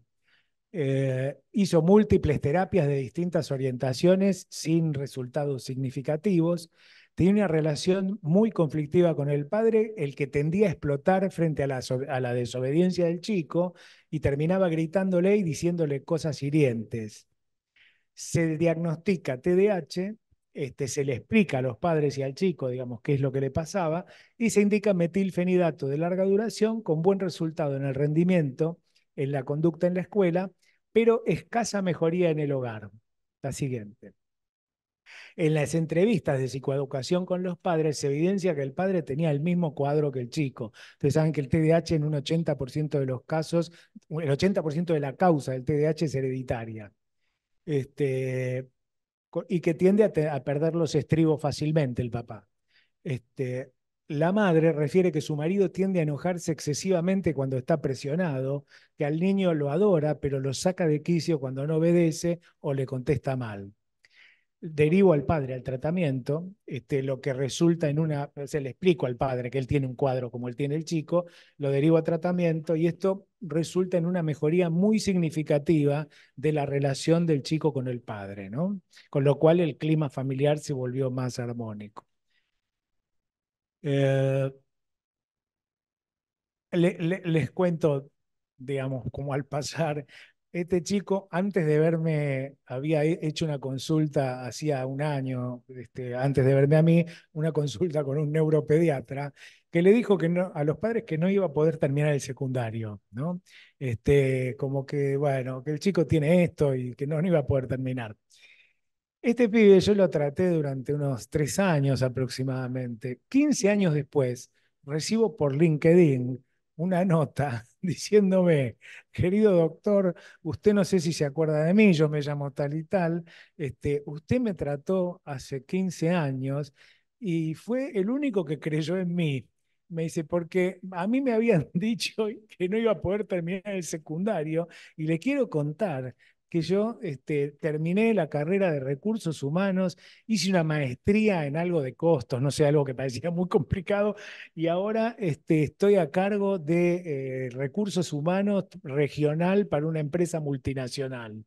Eh, hizo múltiples terapias de distintas orientaciones sin resultados significativos. Tenía una relación muy conflictiva con el padre, el que tendía a explotar frente a la, a la desobediencia del chico y terminaba gritándole y diciéndole cosas hirientes. Se diagnostica TDAH este, se le explica a los padres y al chico, digamos, qué es lo que le pasaba, y se indica metilfenidato de larga duración con buen resultado en el rendimiento, en la conducta en la escuela, pero escasa mejoría en el hogar. La siguiente. En las entrevistas de psicoeducación con los padres se evidencia que el padre tenía el mismo cuadro que el chico. Ustedes saben que el TDAH en un 80% de los casos, el 80% de la causa del TDAH es hereditaria. Este, y que tiende a, perder los estribos fácilmente el papá. Este, la madre refiere que su marido tiende a enojarse excesivamente cuando está presionado, que al niño lo adora, pero lo saca de quicio cuando no obedece o le contesta mal derivo al padre al tratamiento, este, lo que resulta en una, se le explico al padre que él tiene un cuadro como él tiene el chico, lo derivo a tratamiento y esto resulta en una mejoría muy significativa de la relación del chico con el padre, ¿no? Con lo cual el clima familiar se volvió más armónico. Eh, les cuento, digamos, como al pasar este chico, antes de verme, había hecho una consulta hacía un año, este, antes de verme a mí, una consulta con un neuropediatra que le dijo que a los padres que no iba a poder terminar el secundario, ¿no? Este, como que, bueno, que el chico tiene esto y que no, no iba a poder terminar. Este pibe yo lo traté durante unos tres años aproximadamente. 15 años después, recibo por LinkedIn una nota diciéndome, querido doctor, usted no sé si se acuerda de mí, yo me llamo tal y tal, este, usted me trató hace 15 años y fue el único que creyó en mí. Me dice, porque a mí me habían dicho que no iba a poder terminar el secundario y le quiero contar que yo este, terminé la carrera de recursos humanos, hice una maestría en algo de costos, no sé, algo que parecía muy complicado, y ahora este, estoy a cargo de eh, recursos humanos regional para una empresa multinacional.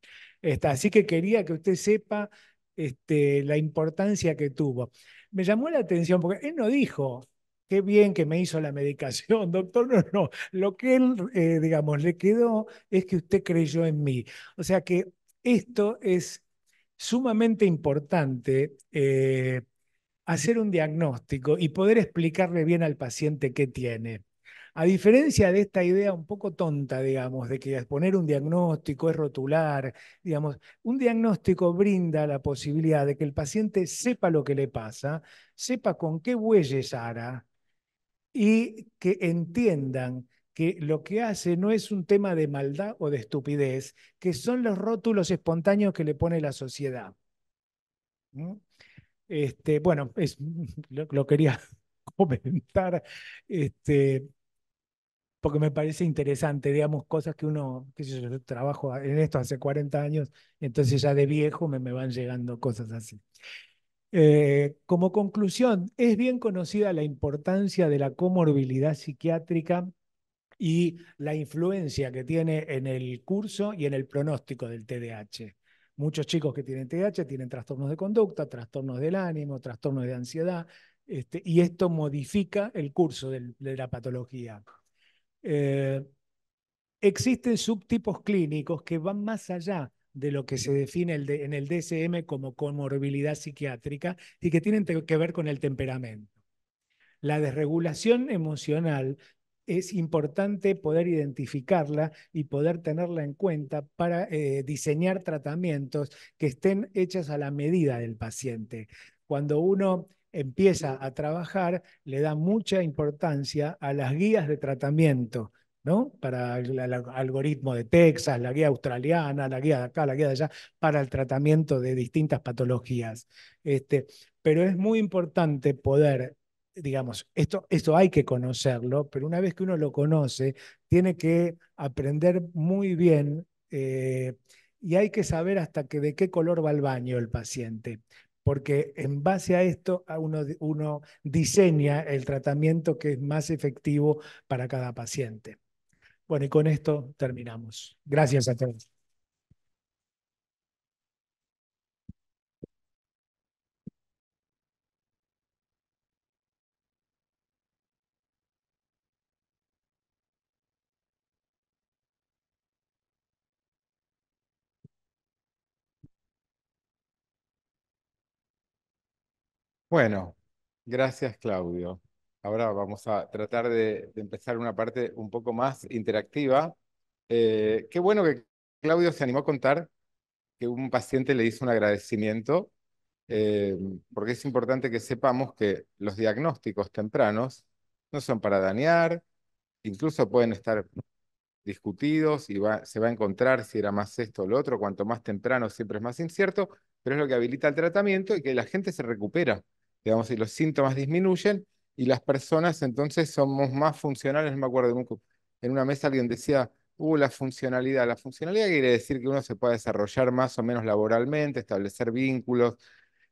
así que quería que usted sepa este, la importancia que tuvo. Me llamó la atención porque él no dijo qué bien que me hizo la medicación, doctor. No, no, lo que él, eh, digamos, le quedó es que usted creyó en mí. O sea que esto es sumamente importante. Eh, hacer un diagnóstico y poder explicarle bien al paciente qué tiene. A diferencia de esta idea un poco tonta, digamos, de que poner un diagnóstico es rotular, digamos, un diagnóstico brinda la posibilidad de que el paciente sepa lo que le pasa, sepa con qué bueyes hará, y que entiendan que lo que hace no es un tema de maldad o de estupidez, que son los rótulos espontáneos que le pone la sociedad. Este, bueno, es, lo, quería comentar, este, porque me parece interesante, digamos, cosas que uno, que yo, yo trabajo en esto hace 40 años, entonces ya de viejo me, me van llegando cosas así. Eh, como conclusión, es bien conocida la importancia de la comorbilidad psiquiátrica y la influencia que tiene en el curso y en el pronóstico del TDAH. Muchos chicos que tienen TDAH tienen trastornos de conducta, trastornos del ánimo, trastornos de ansiedad, este, y esto modifica el curso de la patología. Eh, existen subtipos clínicos que van más allá de lo que se define en el DSM como comorbilidad psiquiátrica y que tienen que ver con el temperamento. La desregulación emocional es importante poder identificarla y poder tenerla en cuenta para eh, diseñar tratamientos que estén hechos a la medida del paciente. Cuando uno empieza a trabajar, le da mucha importancia a las guías de tratamiento para el, algoritmo de Texas, la guía australiana, la guía de acá, la guía de allá, para el tratamiento de distintas patologías. Este, pero es muy importante poder, digamos, esto, esto hay que conocerlo, pero una vez que uno lo conoce, tiene que aprender muy bien eh, y hay que saber hasta que de qué color va el baño el paciente, porque en base a esto uno, uno diseña el tratamiento que es más efectivo para cada paciente. Bueno, y con esto terminamos. Gracias a todos. Bueno, gracias Claudio. Ahora vamos a tratar de, empezar una parte un poco más interactiva. Eh, qué bueno que Claudio se animó a contar que un paciente le hizo un agradecimiento, eh, porque es importante que sepamos que los diagnósticos tempranos no son para dañar, incluso pueden estar discutidos y se va a encontrar si era más esto o lo otro, cuanto más temprano siempre es más incierto, pero es lo que habilita el tratamiento y que la gente se recupera, digamos, y los síntomas disminuyen y las personas entonces somos más funcionales. me acuerdo, en una mesa alguien decía, uh, la funcionalidad. La funcionalidad quiere decir que uno se puede desarrollar más o menos laboralmente, establecer vínculos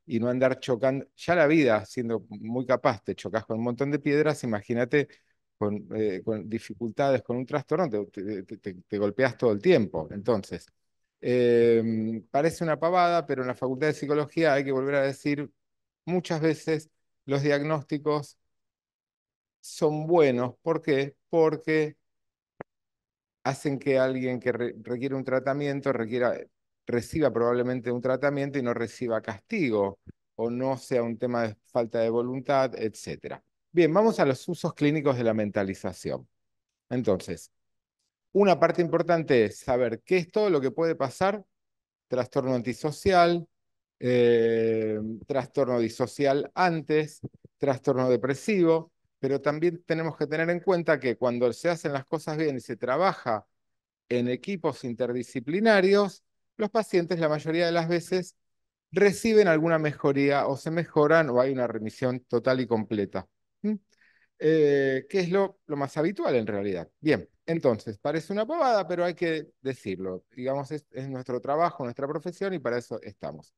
y no andar chocando. Ya la vida, siendo muy capaz, te chocas con un montón de piedras, imagínate con, eh, dificultades, con un trastorno, te, golpeas todo el tiempo. Entonces, em, parece una pavada, pero en la Facultad de Psicología hay que volver a decir muchas veces los diagnósticos son buenos. ¿Por qué? Porque hacen que alguien que requiere un tratamiento reciba probablemente un tratamiento y no reciba castigo o no sea un tema de falta de voluntad, etc. Bien, vamos a los usos clínicos de la mentalización. Entonces, una parte importante es saber qué es todo lo que puede pasar, trastorno antisocial, eh, trastorno disocial antes, trastorno depresivo, pero también tenemos que tener en cuenta que cuando se hacen las cosas bien y se trabaja en equipos interdisciplinarios, los pacientes la mayoría de las veces reciben alguna mejoría o se mejoran o hay una remisión total y completa, eh, que es lo, lo, más habitual en realidad. Bien, entonces, parece una pavada, pero hay que decirlo. Digamos, es nuestro trabajo, nuestra profesión y para eso estamos.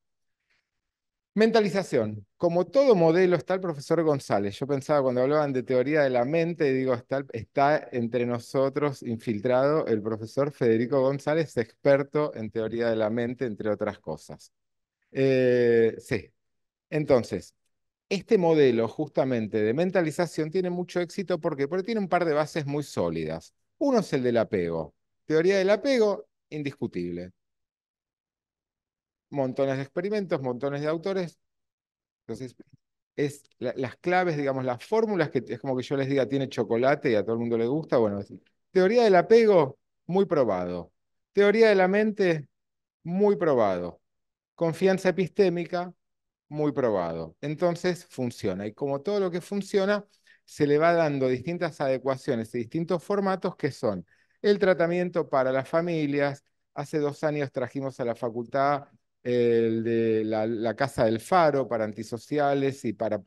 Mentalización. Como todo modelo está el profesor González. Yo pensaba cuando hablaban de teoría de la mente, digo, está, entre nosotros infiltrado el profesor Federico González, experto en teoría de la mente, entre otras cosas. Eh, sí. Entonces, este modelo justamente de mentalización tiene mucho éxito porque, porque tiene un par de bases muy sólidas. Uno es el del apego. Teoría del apego, indiscutible montones de experimentos, montones de autores. Entonces, es las claves, digamos, las fórmulas que es como que yo les diga, tiene chocolate y a todo el mundo le gusta. Bueno, teoría del apego, muy probado. Teoría de la mente, muy probado. Confianza epistémica, muy probado. Entonces, funciona. Y como todo lo que funciona, se le va dando distintas adecuaciones y distintos formatos que son el tratamiento para las familias. Hace dos años trajimos a la facultad el de la, Casa del Faro para antisociales y para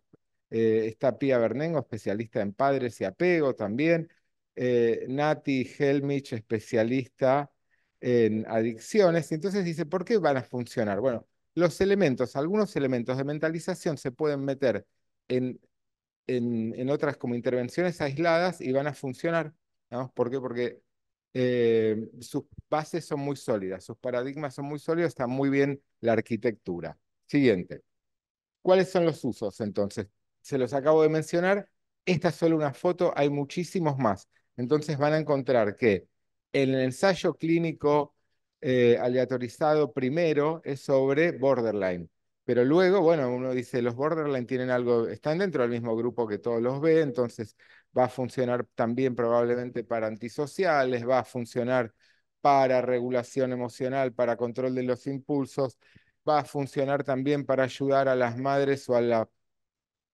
eh, está Pía Bernengo, especialista en padres y apego también. Eh, Nati Helmich, especialista en adicciones. y Entonces dice, ¿por qué van a funcionar? Bueno, los elementos, algunos elementos de mentalización se pueden meter en, en, otras como intervenciones aisladas y van a funcionar. ¿Por qué? Porque eh, sus bases son muy sólidas, sus paradigmas son muy sólidos, está muy bien la arquitectura. Siguiente. ¿Cuáles son los usos entonces? Se los acabo de mencionar. Esta es solo una foto, hay muchísimos más. Entonces van a encontrar que el ensayo clínico eh, aleatorizado primero es sobre borderline. Pero luego, bueno, uno dice, los borderline tienen algo, están dentro del mismo grupo que todos los B, entonces va a funcionar también probablemente para antisociales, va a funcionar para regulación emocional, para control de los impulsos, va a funcionar también para ayudar a las madres o a los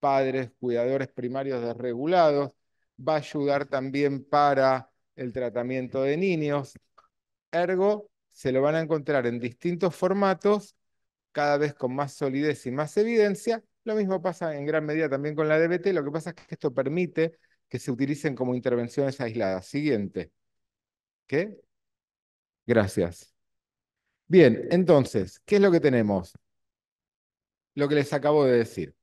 padres, cuidadores primarios desregulados, va a ayudar también para el tratamiento de niños. Ergo, se lo van a encontrar en distintos formatos cada vez con más solidez y más evidencia. Lo mismo pasa en gran medida también con la DBT, lo que pasa es que esto permite que se utilicen como intervenciones aisladas. Siguiente. ¿Qué? Gracias. Bien, entonces, ¿qué es lo que tenemos? Lo que les acabo de decir,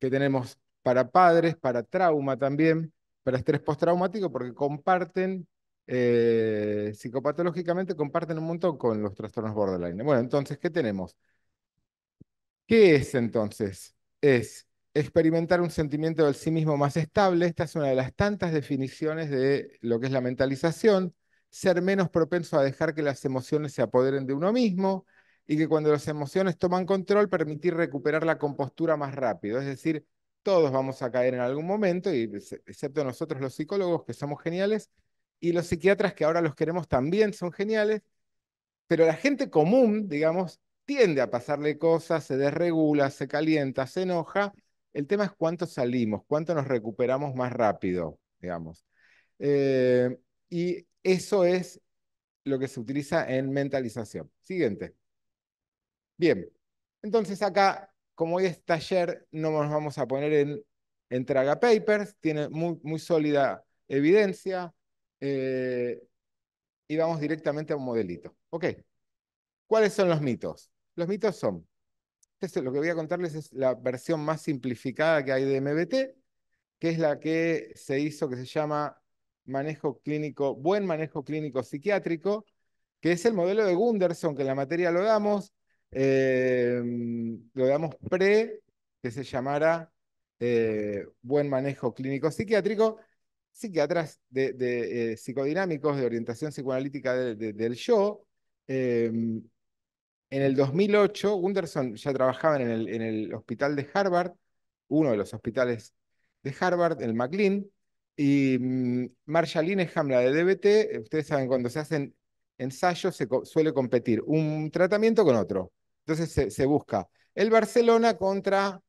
que tenemos para padres, para trauma también, para estrés postraumático, porque comparten, eh, psicopatológicamente comparten un montón con los trastornos borderline. Bueno, entonces, ¿qué tenemos? ¿Qué es entonces? Es experimentar un sentimiento del sí mismo más estable. Esta es una de las tantas definiciones de lo que es la mentalización. Ser menos propenso a dejar que las emociones se apoderen de uno mismo y que cuando las emociones toman control, permitir recuperar la compostura más rápido. Es decir, todos vamos a caer en algún momento, y, excepto nosotros los psicólogos, que somos geniales, y los psiquiatras, que ahora los queremos también, son geniales, pero la gente común, digamos, tiende a pasarle cosas, se desregula, se calienta, se enoja. El tema es cuánto salimos, cuánto nos recuperamos más rápido, digamos. Eh, y eso es lo que se utiliza en mentalización. Siguiente. Bien, entonces acá, como hoy es taller, no nos vamos a poner en, traga papers, tiene muy, sólida evidencia, eh, y vamos directamente a un modelito. Ok, ¿cuáles son los mitos? Los mitos son, este, lo que voy a contarles es la versión más simplificada que hay de MBT, que es la que se hizo, que se llama manejo clínico, buen manejo clínico psiquiátrico, que es el modelo de Gunderson, que en la materia lo damos, eh, lo damos pre, que se llamara eh, buen manejo clínico psiquiátrico, psiquiatras de, eh, psicodinámicos de orientación psicoanalítica del yo, en el 2008, Gunderson ya trabajaba en el, hospital de Harvard, uno de los hospitales de Harvard, el McLean, y mm, Marshall Hamla de DBT, eh, ustedes saben, cuando se hacen ensayos se suele competir un tratamiento con otro. Entonces se, busca el Barcelona contra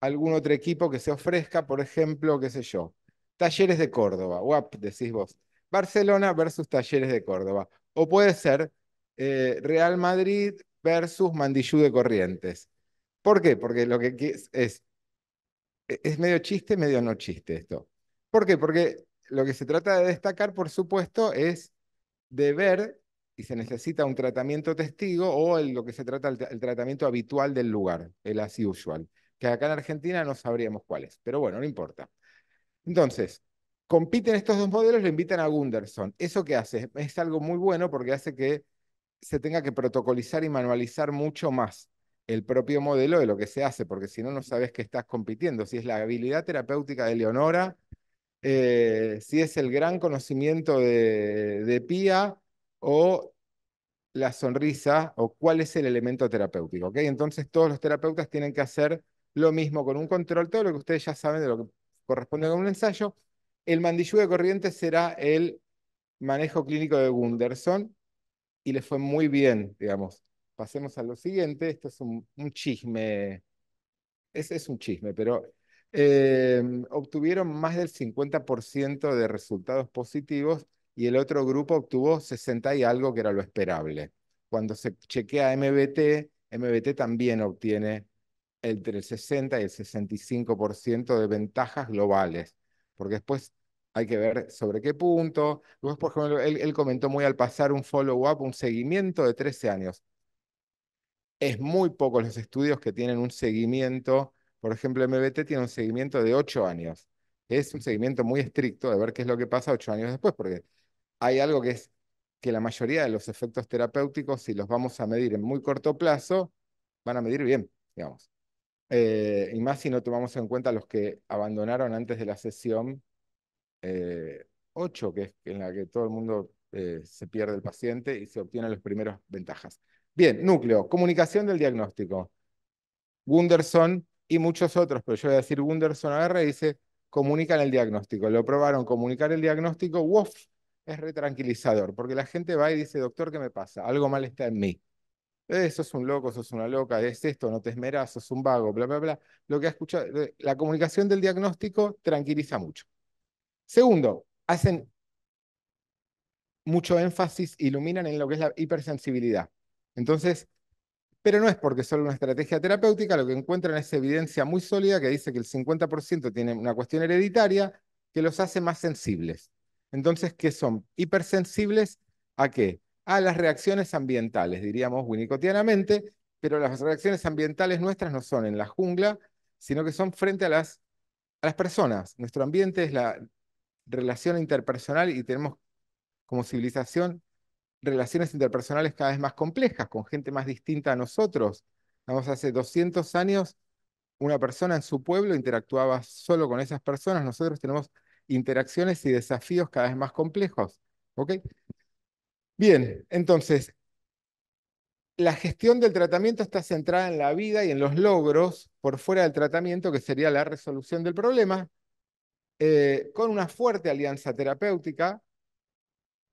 algún otro equipo que se ofrezca, por ejemplo, qué sé yo, Talleres de Córdoba, guap, decís vos, Barcelona versus Talleres de Córdoba. O puede ser eh, Real Madrid versus Mandillú de Corrientes. ¿Por qué? Porque lo que es, e-, es, medio chiste, medio no chiste esto. ¿Por qué? Porque lo que se trata de destacar, por supuesto, es de ver y se necesita un tratamiento testigo o lo que se trata el, tratamiento habitual del lugar, el as usual, que acá en Argentina no sabríamos cuál es, pero bueno, no importa. Entonces, compiten estos dos modelos, lo invitan a Gunderson. ¿Eso qué hace? Es algo muy bueno porque hace que se tenga que protocolizar y manualizar mucho más el propio modelo de lo que se hace, porque si no, no sabes qué estás compitiendo. Si es la habilidad terapéutica de Leonora, eh, si es el gran conocimiento de, de Pía o la sonrisa o cuál es el elemento terapéutico. Entonces todos los terapeutas tienen que hacer lo mismo con un control, todo lo que ustedes ya saben de lo que corresponde con un ensayo. El mandillú de corriente será el manejo clínico de Gunderson, y les fue muy bien, digamos. Pasemos a lo siguiente, esto es un, chisme, ese es un chisme, pero eh, obtuvieron más del 50% de resultados positivos y el otro grupo obtuvo 60 y algo, que era lo esperable. Cuando se chequea MBT, MBT también obtiene entre el 60 y el 65% de ventajas globales, porque después hay que ver sobre qué punto. Luego, por ejemplo, él, comentó muy al pasar un follow-up, un seguimiento de 13 años. Es muy poco los estudios que tienen un seguimiento. Por ejemplo, MBT tiene un seguimiento de 8 años. Es un seguimiento muy estricto de ver qué es lo que pasa 8 años después, porque hay algo que es que la mayoría de los efectos terapéuticos, si los vamos a medir en muy corto plazo, van a medir bien, digamos. Eh, y más si no tomamos en cuenta los que abandonaron antes de la sesión 8, eh, que es en la que todo el mundo eh, se pierde el paciente y se obtienen las primeras ventajas. Bien, núcleo, comunicación del diagnóstico. Wunderson y muchos otros, pero yo voy a decir Wunderson agarra y dice, comunican el diagnóstico. Lo probaron, comunicar el diagnóstico, ¡Uf! es retranquilizador, porque la gente va y dice, doctor, ¿qué me pasa? Algo mal está en mí. eso eh, sos un loco, sos una loca, es esto, no te esmeras, sos un vago, bla, bla, bla. Lo que ha escuchado, la comunicación del diagnóstico tranquiliza mucho. Segundo, hacen mucho énfasis, iluminan en lo que es la hipersensibilidad. Entonces, pero no es porque solo una estrategia terapéutica, lo que encuentran es evidencia muy sólida que dice que el 50% tiene una cuestión hereditaria que los hace más sensibles. Entonces, ¿qué son? Hipersensibles a qué? A las reacciones ambientales, diríamos winnicotianamente, pero las reacciones ambientales nuestras no son en la jungla, sino que son frente a las, a las personas. Nuestro ambiente es la, relación interpersonal y tenemos como civilización relaciones interpersonales cada vez más complejas, con gente más distinta a nosotros. Vamos, hace 200 años una persona en su pueblo interactuaba solo con esas personas, nosotros tenemos interacciones y desafíos cada vez más complejos. ¿ok? Bien, entonces, la gestión del tratamiento está centrada en la vida y en los logros por fuera del tratamiento, que sería la resolución del problema, eh, con una fuerte alianza terapéutica,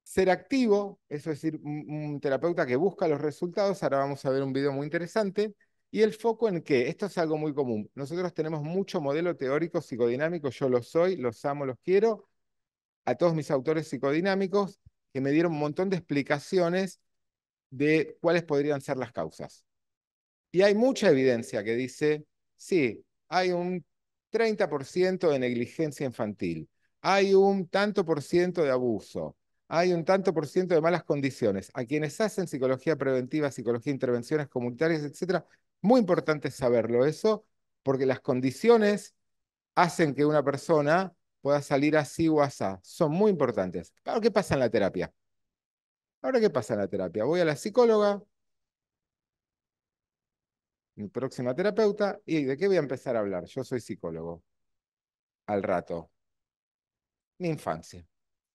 ser activo, eso es decir, un, terapeuta que busca los resultados, ahora vamos a ver un video muy interesante, y el foco en qué, esto es algo muy común, nosotros tenemos mucho modelo teórico psicodinámico, yo lo soy, los amo, los quiero, a todos mis autores psicodinámicos que me dieron un montón de explicaciones de cuáles podrían ser las causas. Y hay mucha evidencia que dice, sí, hay un 30% de negligencia infantil, hay un tanto por ciento de abuso, hay un tanto por ciento de malas condiciones. A quienes hacen psicología preventiva, psicología intervenciones comunitarias, etc., muy importante saberlo eso, porque las condiciones hacen que una persona pueda salir así o asá. Son muy importantes. Ahora, ¿qué pasa en la terapia? Ahora, ¿qué pasa en la terapia? Voy a la psicóloga, mi próxima terapeuta y de qué voy a empezar a hablar. Yo soy psicólogo. Al rato. Mi infancia.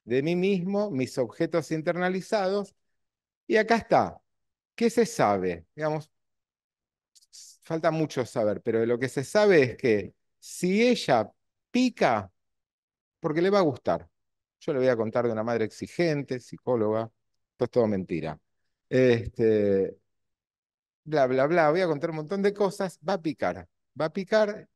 De mí mismo, mis objetos internalizados. Y acá está. ¿Qué se sabe? Digamos, falta mucho saber, pero lo que se sabe es que si ella pica, porque le va a gustar. Yo le voy a contar de una madre exigente, psicóloga. Esto es todo mentira. Este, bla, bla, bla, voy a contar un montón de cosas, va a picar, va a picar.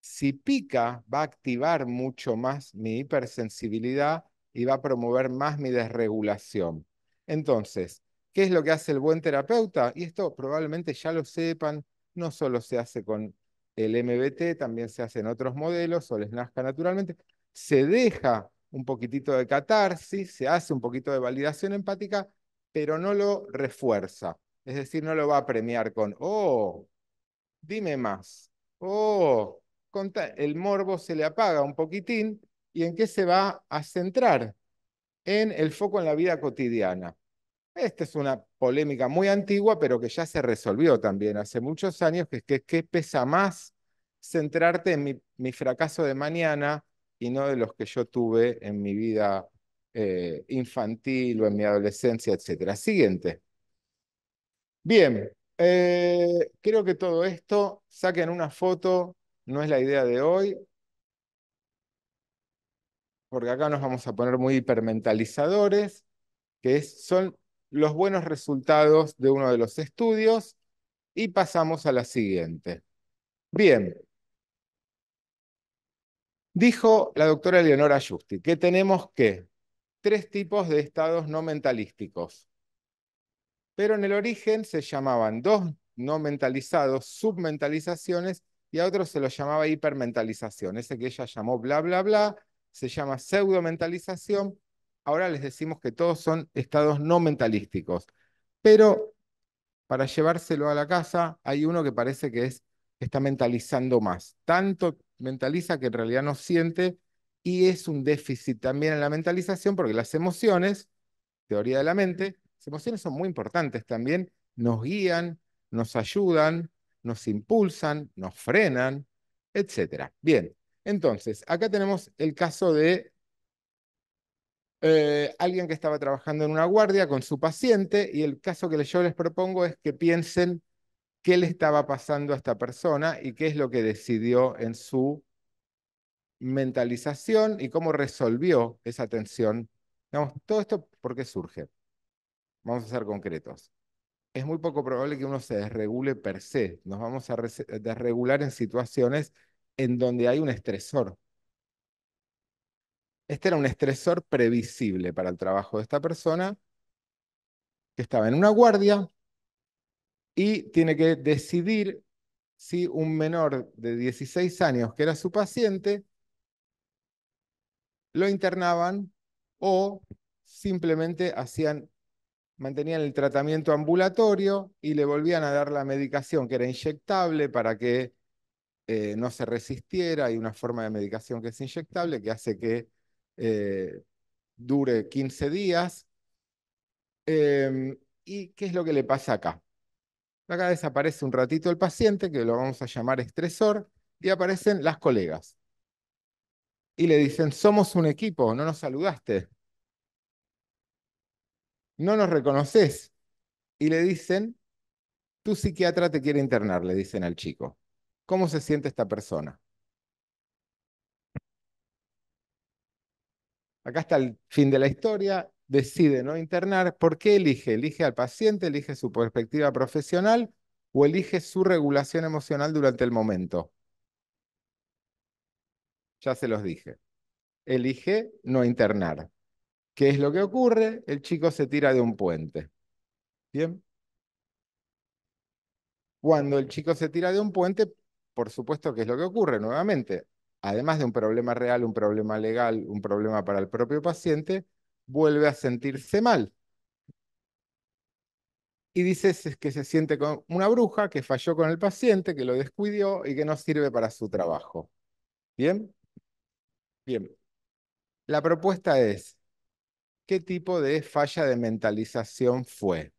Si pica, va a activar mucho más mi hipersensibilidad y va a promover más mi desregulación. Entonces, ¿qué es lo que hace el buen terapeuta? Y esto probablemente ya lo sepan, no solo se hace con el MBT, también se hace en otros modelos o les nazca naturalmente. Se deja un poquitito de catarsis, se hace un poquito de validación empática, pero no lo refuerza. Es decir, no lo va a premiar con, oh, dime más, oh, el morbo se le apaga un poquitín y en qué se va a centrar en el foco en la vida cotidiana. Esta es una polémica muy antigua, pero que ya se resolvió también hace muchos años, que es que, pesa más centrarte en mi, fracaso de mañana y no de los que yo tuve en mi vida eh, infantil o en mi adolescencia, etcétera. Siguiente. Bien, eh, creo que todo esto, saquen una foto, no es la idea de hoy, porque acá nos vamos a poner muy hipermentalizadores, que son los buenos resultados de uno de los estudios, y pasamos a la siguiente. Bien, dijo la doctora Leonora Justi que tenemos que tres tipos de estados no mentalísticos pero en el origen se llamaban dos no mentalizados, submentalizaciones, y a otros se los llamaba hipermentalización. Ese que ella llamó bla, bla, bla, se llama pseudomentalización. Ahora les decimos que todos son estados no mentalísticos. Pero para llevárselo a la casa, hay uno que parece que es, está mentalizando más. Tanto mentaliza que en realidad no siente y es un déficit también en la mentalización porque las emociones, teoría de la mente, las emociones son muy importantes también, nos guían, nos ayudan, nos impulsan, nos frenan, etc. Bien, entonces, acá tenemos el caso de eh, alguien que estaba trabajando en una guardia con su paciente y el caso que yo les propongo es que piensen qué le estaba pasando a esta persona y qué es lo que decidió en su mentalización y cómo resolvió esa tensión. Digamos, todo esto porque surge. Vamos a ser concretos. Es muy poco probable que uno se desregule per se. Nos vamos a desregular en situaciones en donde hay un estresor. Este era un estresor previsible para el trabajo de esta persona que estaba en una guardia y tiene que decidir si un menor de 16 años que era su paciente lo internaban o simplemente hacían mantenían el tratamiento ambulatorio y le volvían a dar la medicación que era inyectable para que eh, no se resistiera. Hay una forma de medicación que es inyectable que hace que eh, dure 15 días. Em, ¿Y qué es lo que le pasa acá? Acá desaparece un ratito el paciente, que lo vamos a llamar estresor, y aparecen las colegas. Y le dicen, somos un equipo, no nos saludaste no nos reconoces. Y le dicen, tu psiquiatra te quiere internar, le dicen al chico. ¿Cómo se siente esta persona? Acá está el fin de la historia, decide no internar. ¿Por qué elige? ¿Elige al paciente? ¿Elige su perspectiva profesional? ¿O elige su regulación emocional durante el momento? Ya se los dije. Elige no internar. ¿Qué es lo que ocurre? El chico se tira de un puente. ¿Bien? Cuando el chico se tira de un puente, por supuesto, ¿qué es lo que ocurre? Nuevamente, además de un problema real, un problema legal, un problema para el propio paciente, vuelve a sentirse mal. Y dice que se siente como una bruja que falló con el paciente, que lo descuidó y que no sirve para su trabajo. ¿Bien? Bien. La propuesta es, qué tipo de falla de mentalización fue.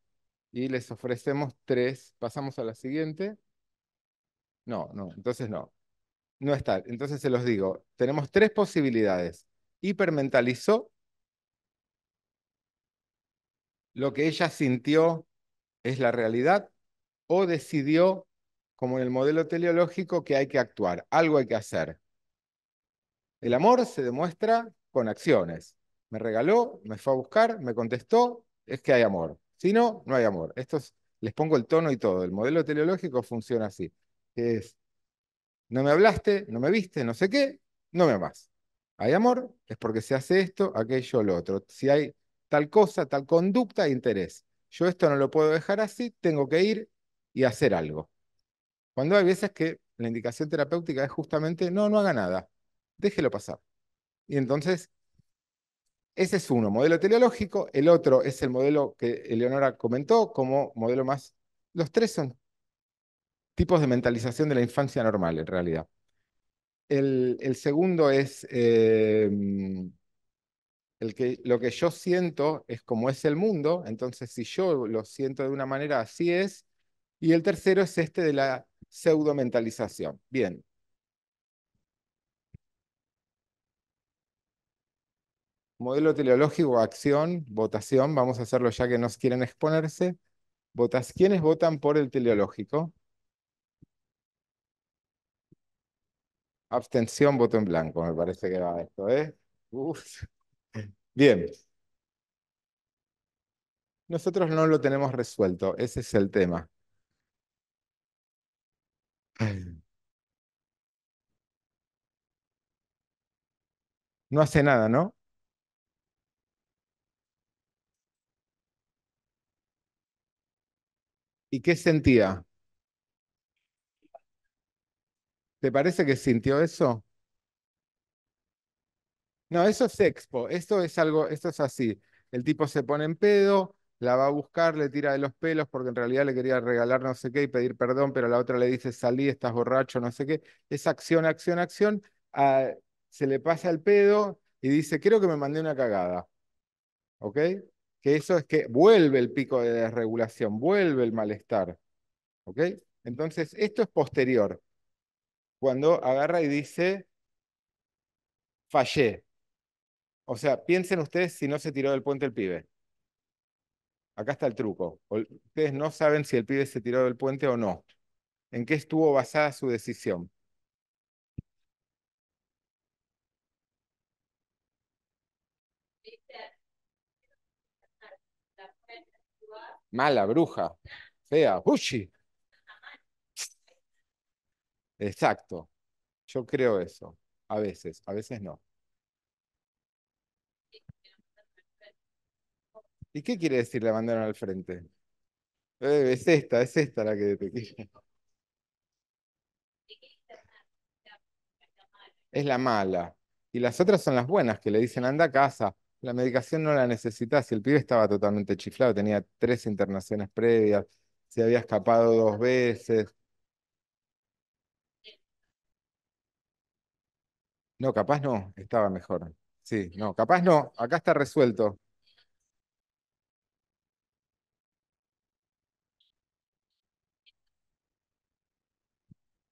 Y les ofrecemos tres. Pasamos a la siguiente. No, no, entonces no. No está. Entonces se los digo. Tenemos tres posibilidades. Hipermentalizó lo que ella sintió es la realidad o decidió, como en el modelo teleológico, que hay que actuar, algo hay que hacer. El amor se demuestra con acciones me regaló, me fue a buscar, me contestó, es que hay amor. Si no, no hay amor. Esto les pongo el tono y todo. El modelo teleológico funciona así, es, no me hablaste, no me viste, no sé qué, no me amás. Hay amor, es porque se hace esto, aquello, lo otro. Si hay tal cosa, tal conducta, interés. Yo esto no lo puedo dejar así, tengo que ir y hacer algo. Cuando hay veces que la indicación terapéutica es justamente, no, no haga nada, déjelo pasar. Y entonces ese es uno, modelo teleológico. El otro es el modelo que Eleonora comentó como modelo más... Los tres son tipos de mentalización de la infancia normal, en realidad. El, segundo es em, el que, lo que yo siento es como es el mundo, entonces si yo lo siento de una manera, así es. Y el tercero es este de la pseudo mentalización. Bien, Modelo teleológico, acción, votación, vamos a hacerlo ya que nos quieren exponerse. Votas, ¿Quiénes votan por el teleológico? Abstención, voto en blanco, me parece que va esto, ¿eh? Bien. Nosotros no lo tenemos resuelto, ese es el tema. No hace nada, ¿no? ¿Y qué sentía? ¿Te parece que sintió eso? No, eso es expo, esto es algo, esto es así. El tipo se pone en pedo, la va a buscar, le tira de los pelos porque en realidad le quería regalar no sé qué y pedir perdón, pero la otra le dice salí, estás borracho, no sé qué. Es acción, acción, acción. se le pasa el pedo y dice, quiero que me mandé una cagada. ¿Ok? que eso es que vuelve el pico de desregulación, vuelve el malestar. ¿Ok? Entonces, esto es posterior. Cuando agarra y dice, fallé. O sea, piensen ustedes si no se tiró del puente el pibe. Acá está el truco. Ustedes no saben si el pibe se tiró del puente o no. ¿En qué estuvo basada su decisión? Mala, bruja, fea, bushi. Exacto. Yo creo eso. A veces, a veces no. ¿Y qué quiere decir la mandaron al frente? Eh, es esta, es esta la que te Es la mala. Y las otras son las buenas que le dicen anda a casa la medicación no la necesitas. Si el pibe estaba totalmente chiflado, tenía tres internaciones previas, se había escapado dos veces. No, capaz no, estaba mejor. Sí, no, capaz no, acá está resuelto.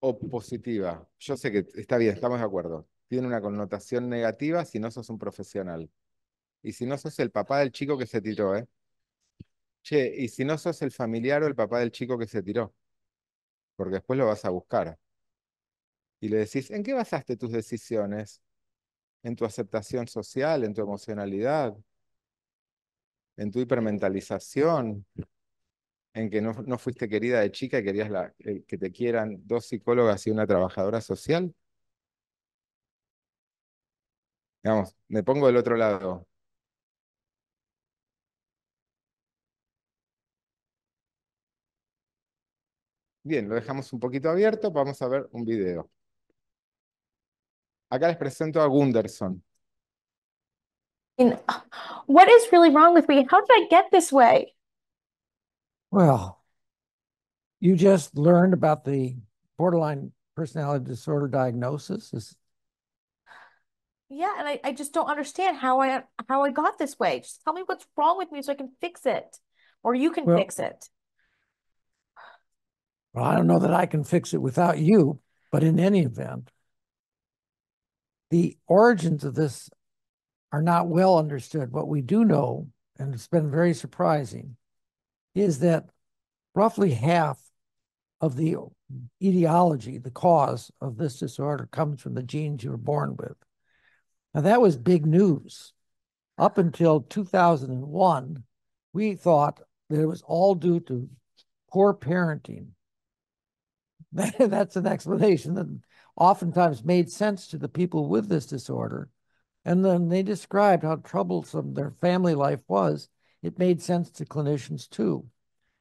O positiva. Yo sé que está bien, estamos de acuerdo. Tiene una connotación negativa si no sos un profesional. Y si no sos el papá del chico que se tiró, ¿eh? Che, y si no sos el familiar o el papá del chico que se tiró, porque después lo vas a buscar. Y le decís, ¿en qué basaste tus decisiones? ¿En tu aceptación social? ¿En tu emocionalidad? ¿En tu hipermentalización? ¿En que no, fuiste querida de chica y querías la, que te quieran dos psicólogas y una trabajadora social? Digamos, me pongo del otro lado. Bien, lo dejamos un poquito abierto, vamos a ver un video. Acá les presento a Gunderson. What is really wrong with me? How did I get this way? Well, you just learned about the borderline personality disorder diagnosis. Is... Yeah, and I, I just don't understand how I how I got this way. Just tell me what's wrong with me so I can fix it, or you can well, fix it. Well, I don't know that I can fix it without you, but in any event, the origins of this are not well understood. What we do know, and it's been very surprising, is that roughly half of the etiology, the cause of this disorder, comes from the genes you were born with. Now, that was big news. Up until 2001, we thought that it was all due to poor parenting that's an explanation that oftentimes made sense to the people with this disorder. And then they described how troublesome their family life was. It made sense to clinicians too.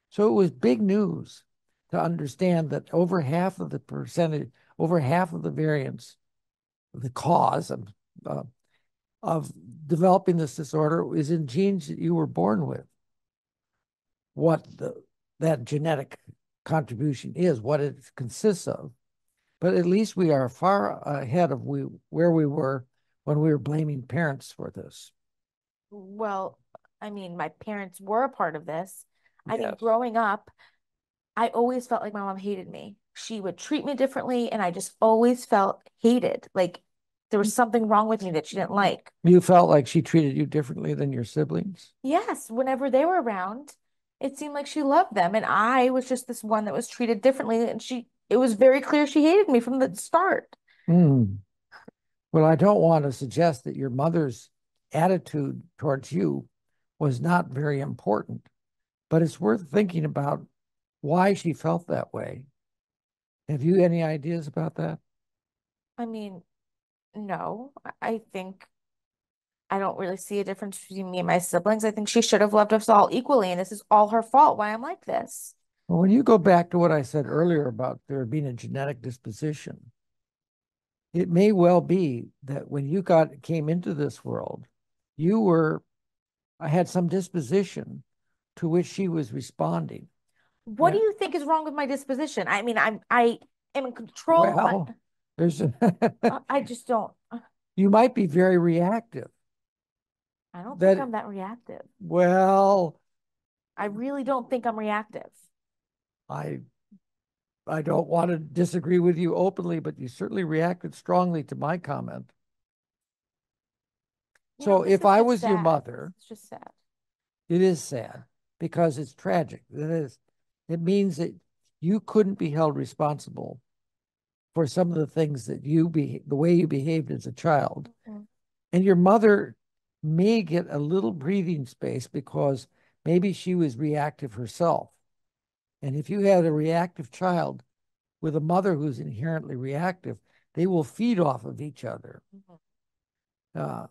So it was big news to understand that over half of the percentage, over half of the variance, the cause of, uh, of developing this disorder is in genes that you were born with. What the, that genetic contribution is, what it consists of. But at least we are far ahead of we, where we were when we were blaming parents for this. Well, I mean, my parents were a part of this. I yes. mean, growing up, I always felt like my mom hated me. She would treat me differently, and I just always felt hated. Like there was something wrong with me that she didn't like. You felt like she treated you differently than your siblings? Yes. Whenever they were around, it seemed like she loved them and I was just this one that was treated differently and she it was very clear she hated me from the start. Mm. Well, I don't want to suggest that your mother's attitude towards you was not very important, but it's worth thinking about why she felt that way. Have you any ideas about that? I mean, no. I think I don't really see a difference between me and my siblings. I think she should have loved us all equally, and this is all her fault why I'm like this. Well, when you go back to what I said earlier about there being a genetic disposition, it may well be that when you got came into this world, you were I had some disposition to which she was responding. What yeah. do you think is wrong with my disposition? I mean, I'm I am in control. Well, there's a I just don't. You might be very reactive. I don't that, think I'm that reactive. Well, I really don't think I'm reactive. I I don't want to disagree with you openly, but you certainly reacted strongly to my comment. Yeah, so if I was sad. your mother, it's just sad. It is sad because it's tragic. It is. It means that you couldn't be held responsible for some of the things that you be the way you behaved as a child, mm-hmm. and your mother may get a little breathing space because maybe she was reactive herself. And if you had a reactive child with a mother who's inherently reactive, they will feed off of each other. Mm-hmm. Uh,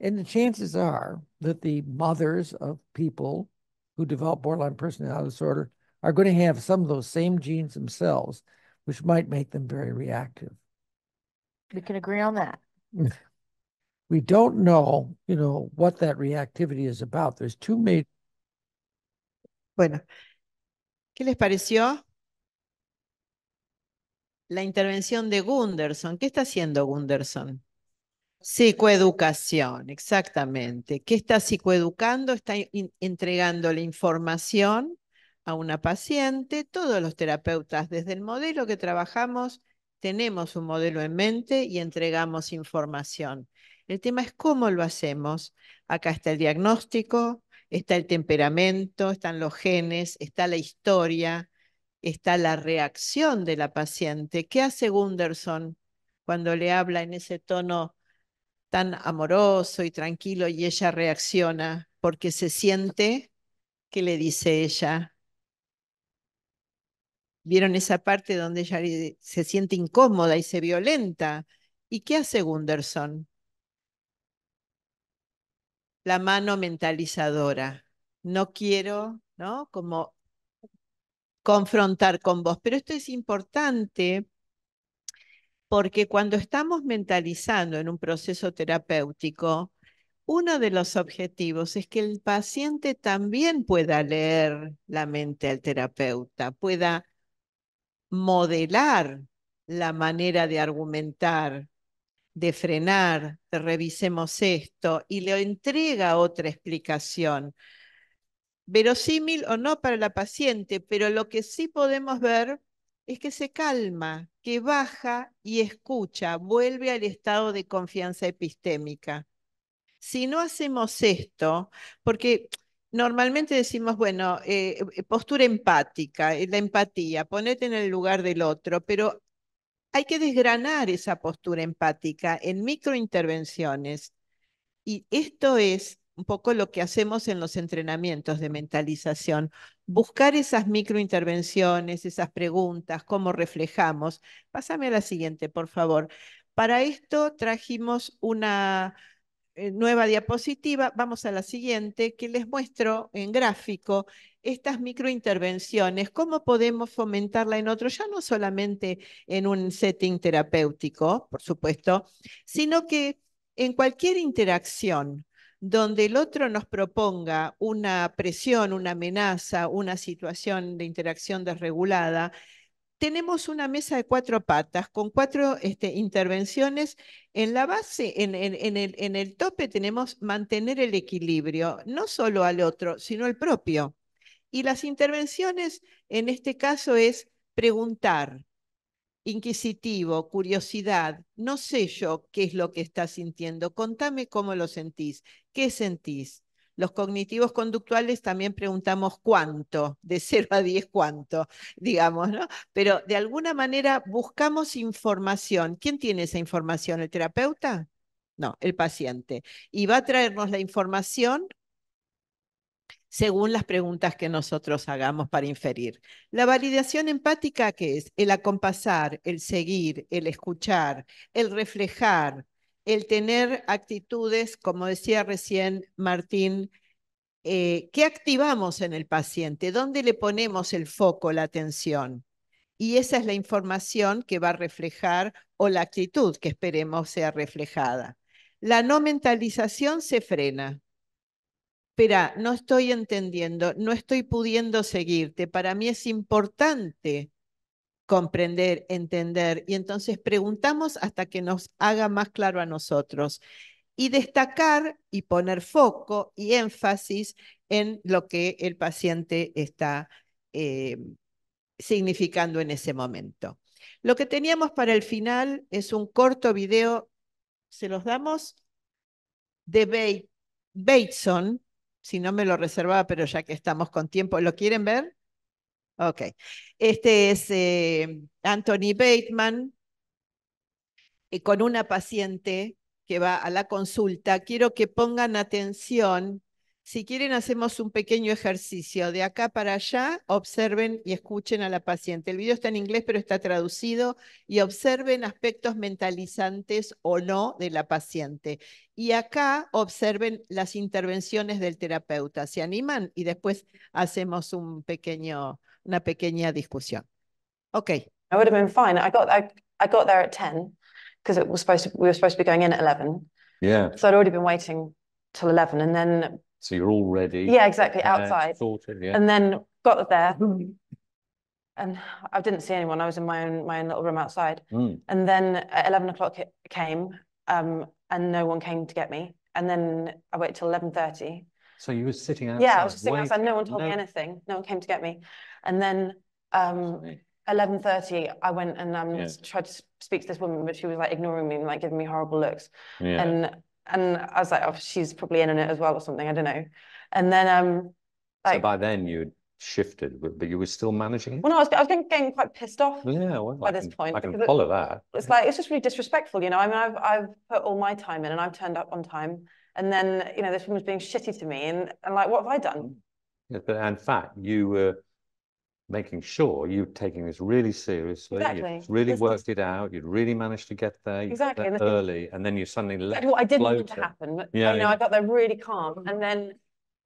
and the chances are that the mothers of people who develop borderline personality disorder are going to have some of those same genes themselves, which might make them very reactive. We can agree on that. we don't know, what that reactivity is about. There's Bueno, ¿qué les pareció la intervención de Gunderson? ¿Qué está haciendo Gunderson? Psicoeducación, exactamente. ¿Qué está psicoeducando? Está entregando la información a una paciente. Todos los terapeutas, desde el modelo que trabajamos, tenemos un modelo en mente y entregamos información. El tema es cómo lo hacemos. Acá está el diagnóstico, está el temperamento, están los genes, está la historia, está la reacción de la paciente. ¿Qué hace Gunderson cuando le habla en ese tono tan amoroso y tranquilo y ella reacciona porque se siente que le dice ella? ¿Vieron esa parte donde ella se siente incómoda y se violenta? ¿Y qué hace Gunderson? la mano mentalizadora. No quiero, ¿no? Como confrontar con vos. Pero esto es importante porque cuando estamos mentalizando en un proceso terapéutico, uno de los objetivos es que el paciente también pueda leer la mente al terapeuta, pueda modelar la manera de argumentar, de frenar, revisemos esto, y le entrega otra explicación, verosímil o no para la paciente, pero lo que sí podemos ver es que se calma, que baja y escucha, vuelve al estado de confianza epistémica. Si no hacemos esto, porque normalmente decimos, bueno, eh, eh, postura empática, eh, la empatía, ponete en el lugar del otro, pero hay que desgranar esa postura empática en microintervenciones. Y esto es un poco lo que hacemos en los entrenamientos de mentalización, buscar esas microintervenciones, esas preguntas, cómo reflejamos. Pásame a la siguiente, por favor. Para esto trajimos una, eh, nueva diapositiva, vamos a la siguiente, que les muestro en gráfico estas microintervenciones, cómo podemos fomentarla en otro, ya no solamente en un setting terapéutico, por supuesto, sino que en cualquier interacción donde el otro nos proponga una presión, una amenaza, una situación de interacción desregulada, tenemos una mesa de cuatro patas con cuatro este, intervenciones. En la base, en, el, en, el, tope tenemos mantener el equilibrio, no solo al otro, sino al propio. Y las intervenciones en este caso es preguntar, inquisitivo, curiosidad, no sé yo qué es lo que estás sintiendo, contame cómo lo sentís, qué sentís. Los cognitivos conductuales también preguntamos cuánto, de 0 a 10 cuánto, digamos, ¿no? Pero de alguna manera buscamos información. ¿Quién tiene esa información? ¿El terapeuta? No, el paciente. Y va a traernos la información según las preguntas que nosotros hagamos para inferir. La validación empática, ¿qué es el acompasar, el seguir, el escuchar, el reflejar, el tener actitudes, como decía recién Martín, eh, ¿qué activamos en el paciente? ¿Dónde le ponemos el foco, la atención? Y esa es la información que va a reflejar o la actitud que esperemos sea reflejada. La no mentalización se frena. Espera, no estoy entendiendo, no estoy pudiendo seguirte. Para mí es importante comprender, entender. Y entonces preguntamos hasta que nos haga más claro a nosotros. Y destacar y poner foco y énfasis en lo que el paciente está eh, significando en ese momento. Lo que teníamos para el final es un corto video, se los damos, de Bateson, si no me lo reservaba, pero ya que estamos con tiempo, ¿lo quieren ver? Ok. Este es eh, Anthony Bateman eh, con una paciente que va a la consulta. Quiero que pongan atención. Si quieren, hacemos un pequeño ejercicio. De acá para allá, observen y escuchen a la paciente. El video está en inglés, pero está traducido. Y observen aspectos mentalizantes o no de la paciente. Y acá observen las intervenciones del terapeuta. ¿Se animan? Y después hacemos un pequeño una pequeña discusión. Okay. I would have been fine. I got I, I got there at 10 because it was supposed to, we were supposed to be going in at 11. Yeah. So I'd already been waiting till 11 and then So you're all ready. Yeah, exactly, Outside. outside. Sorted, yeah. And then got there and I didn't see anyone. I was in my own my own little room outside. Mm. And then at 11 o'clock it came um, and no one came to get me. And then I waited till 11.30. So you were sitting outside. Yeah, I was just sitting waiting. outside. No one told me anything. No one came to get me. And then um, 11.30, I went and um, yeah. tried to speak to this woman, but she was like ignoring me and like giving me horrible looks. Yeah. And and I was like, oh, she's probably in on it as well or something. I don't know. And then um, like, so by then you'd shifted, but, but you were still managing. Well, no, I was, I was getting, getting quite pissed off. Yeah, well, by I this can, point, I can follow it, that. It's like it's just really disrespectful, you know. I mean, I've I've put all my time in and I've turned up on time, and then you know this woman's being shitty to me, and and like what have I done? Yeah, but in fact, you were making sure you're taking this really seriously. Exactly. You've really worked it out. You'd really managed to get there. Exactly. Get there early, and then you suddenly left. What I didn't floating. want to happen. Yeah. You know, yeah. I got there really calm, mm-hmm. and then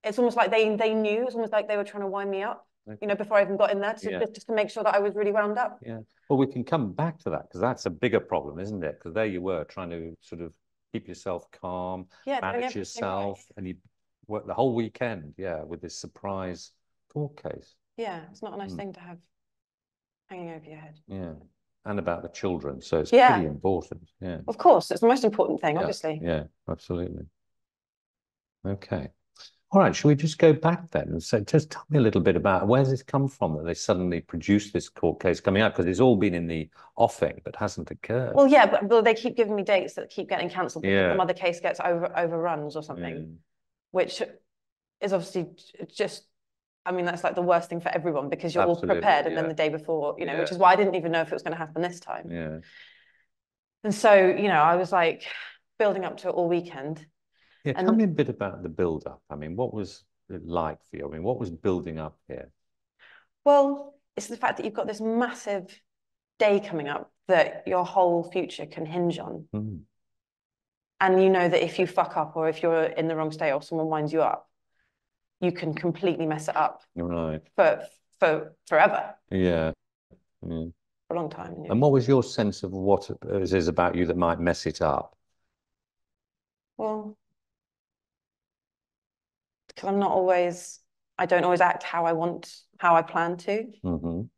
it's almost like they they knew. It's almost like they were trying to wind me up. You know, before I even got in there, to, yeah. just, just to make sure that I was really wound up. Yeah. Well, we can come back to that because that's a bigger problem, isn't it? Because there you were trying to sort of keep yourself calm, yeah, manage yourself, right. and you worked the whole weekend, yeah, with this surprise court case. Yeah, it's not a nice mm. thing to have hanging over your head. Yeah. And about the children. So it's yeah. pretty important. Yeah. Of course. It's the most important thing, yeah. obviously. Yeah, absolutely. Okay. All right, should we just go back then and so just tell me a little bit about where's this come from that they suddenly produced this court case coming up because it's all been in the offing but hasn't occurred. Well, yeah, but, they keep giving me dates that keep getting cancelled yeah. the other case gets over overruns or something, yeah. Mm. which is obviously just I mean, that's like the worst thing for everyone because you're Absolutely, all prepared and yeah. then the day before, you know, yeah. which is why I didn't even know if it was going to happen this time. Yeah. And so, you know, I was like building up to it all weekend. Yeah, and... tell me a bit about the build up. I mean, what was it like for you? I mean, what was building up here? Well, it's the fact that you've got this massive day coming up that your whole future can hinge on. Mm. And you know that if you fuck up or if you're in the wrong state or someone winds you up, you can completely mess it up right. for for forever. Yeah. yeah. For a long time. And what was your sense of what it is about you that might mess it up? Well, because I'm not always, I don't always act how I want, how I plan to. Mm -hmm.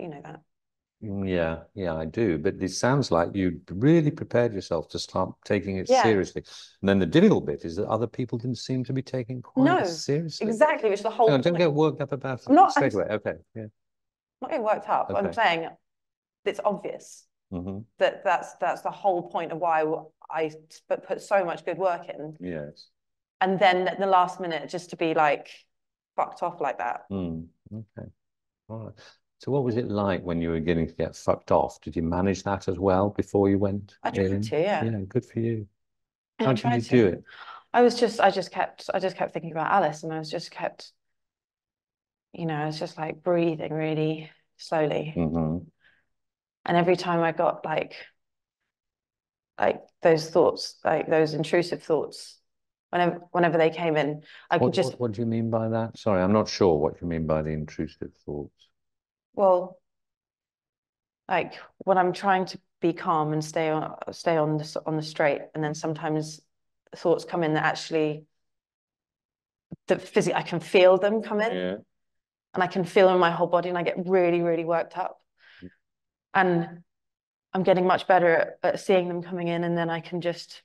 You know that. Mm, yeah, yeah, I do. But it sounds like you really prepared yourself to start taking it yeah. seriously. And then the difficult bit is that other people didn't seem to be taking quite no, seriously. Exactly, which the whole. don't get worked up about it not, straight away. Okay, yeah. Not getting worked up. Okay. I'm saying it's obvious mm -hmm. that that's that's the whole point of why I put so much good work in. Yes. And then at the last minute, just to be like fucked off like that. Mm, okay. All right. So what was it like when you were beginning to get fucked off? Did you manage that as well before you went? I tried in? to, yeah. Yeah, good for you. How did you to. do it? I was just, I just kept, I just kept thinking about Alice, and I was just kept, you know, I was just like breathing really slowly, mm-hmm. and every time I got like, like those thoughts, like those intrusive thoughts, whenever whenever they came in, I what, could just. What, what do you mean by that? Sorry, I'm not sure what you mean by the intrusive thoughts well, like when I'm trying to be calm and stay on stay on the on the straight, and then sometimes thoughts come in that actually the physically I can feel them come in, yeah. and I can feel them in my whole body, and I get really really worked up, mm. and I'm getting much better at, at seeing them coming in, and then I can just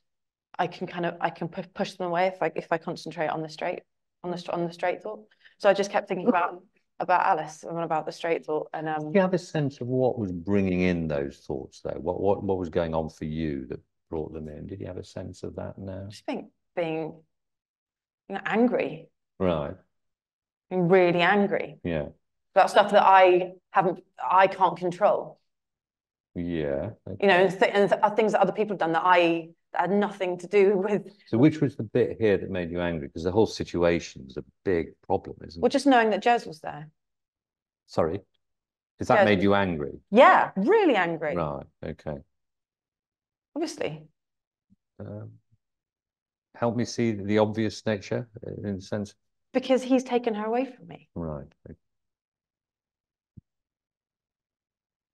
I can kind of I can push push them away if I if I concentrate on the straight on the on the straight thought. So I just kept thinking about about Alice and about the straight thought. And um, Do you have a sense of what was bringing in those thoughts though? What what what was going on for you that brought them in? Did you have a sense of that now? I just think being you know, angry. Right. Being really angry. Yeah. About stuff that I haven't, I can't control. Yeah. Okay. You know, and, th and th things that other people have done that I had nothing to do with. So which was the bit here that made you angry? Because the whole situation is a big problem, isn't it? Well, just knowing that Jez was there. Sorry, has that Jez... made you angry? Yeah, really angry. Right. Okay. Obviously. Um, help me see the obvious nature uh, in a sense. Because he's taken her away from me. Right.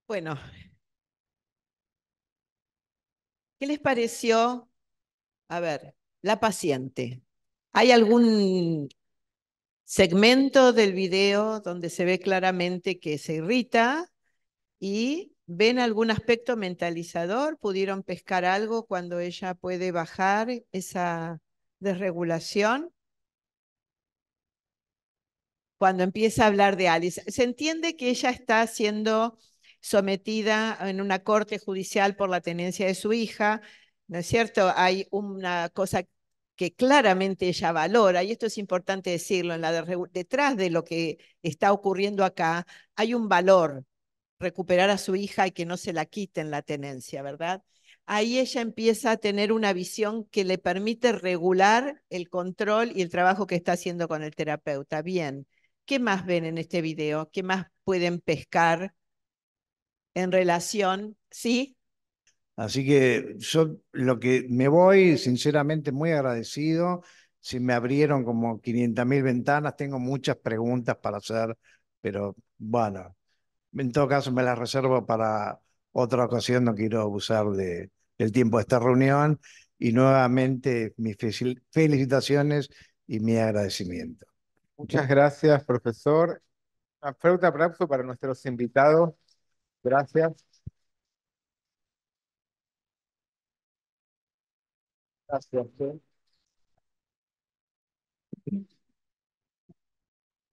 Bueno, ¿Qué les pareció? A ver, la paciente. ¿Hay algún segmento del video donde se ve claramente que se irrita y ven algún aspecto mentalizador? ¿Pudieron pescar algo cuando ella puede bajar esa desregulación? Cuando empieza a hablar de Alice, se entiende que ella está haciendo sometida en una corte judicial por la tenencia de su hija, ¿no es cierto? Hay una cosa que claramente ella valora, y esto es importante decirlo, en la detrás de lo que está ocurriendo acá hay un valor, recuperar a su hija y que no se la quiten la tenencia, ¿verdad? Ahí ella empieza a tener una visión que le permite regular el control y el trabajo que está haciendo con el terapeuta. Bien, ¿qué más ven en este video? ¿Qué más pueden pescar? en relación, ¿sí? Así que yo lo que me voy, sinceramente, muy agradecido. Si me abrieron como 500.000 ventanas, tengo muchas preguntas para hacer, pero bueno, en todo caso me las reservo para otra ocasión. No quiero abusar de, del tiempo de esta reunión. Y nuevamente mis felicitaciones y mi agradecimiento. Muchas gracias, profesor. Un fuerte aplauso para nuestros invitados. Gracias. Gracias.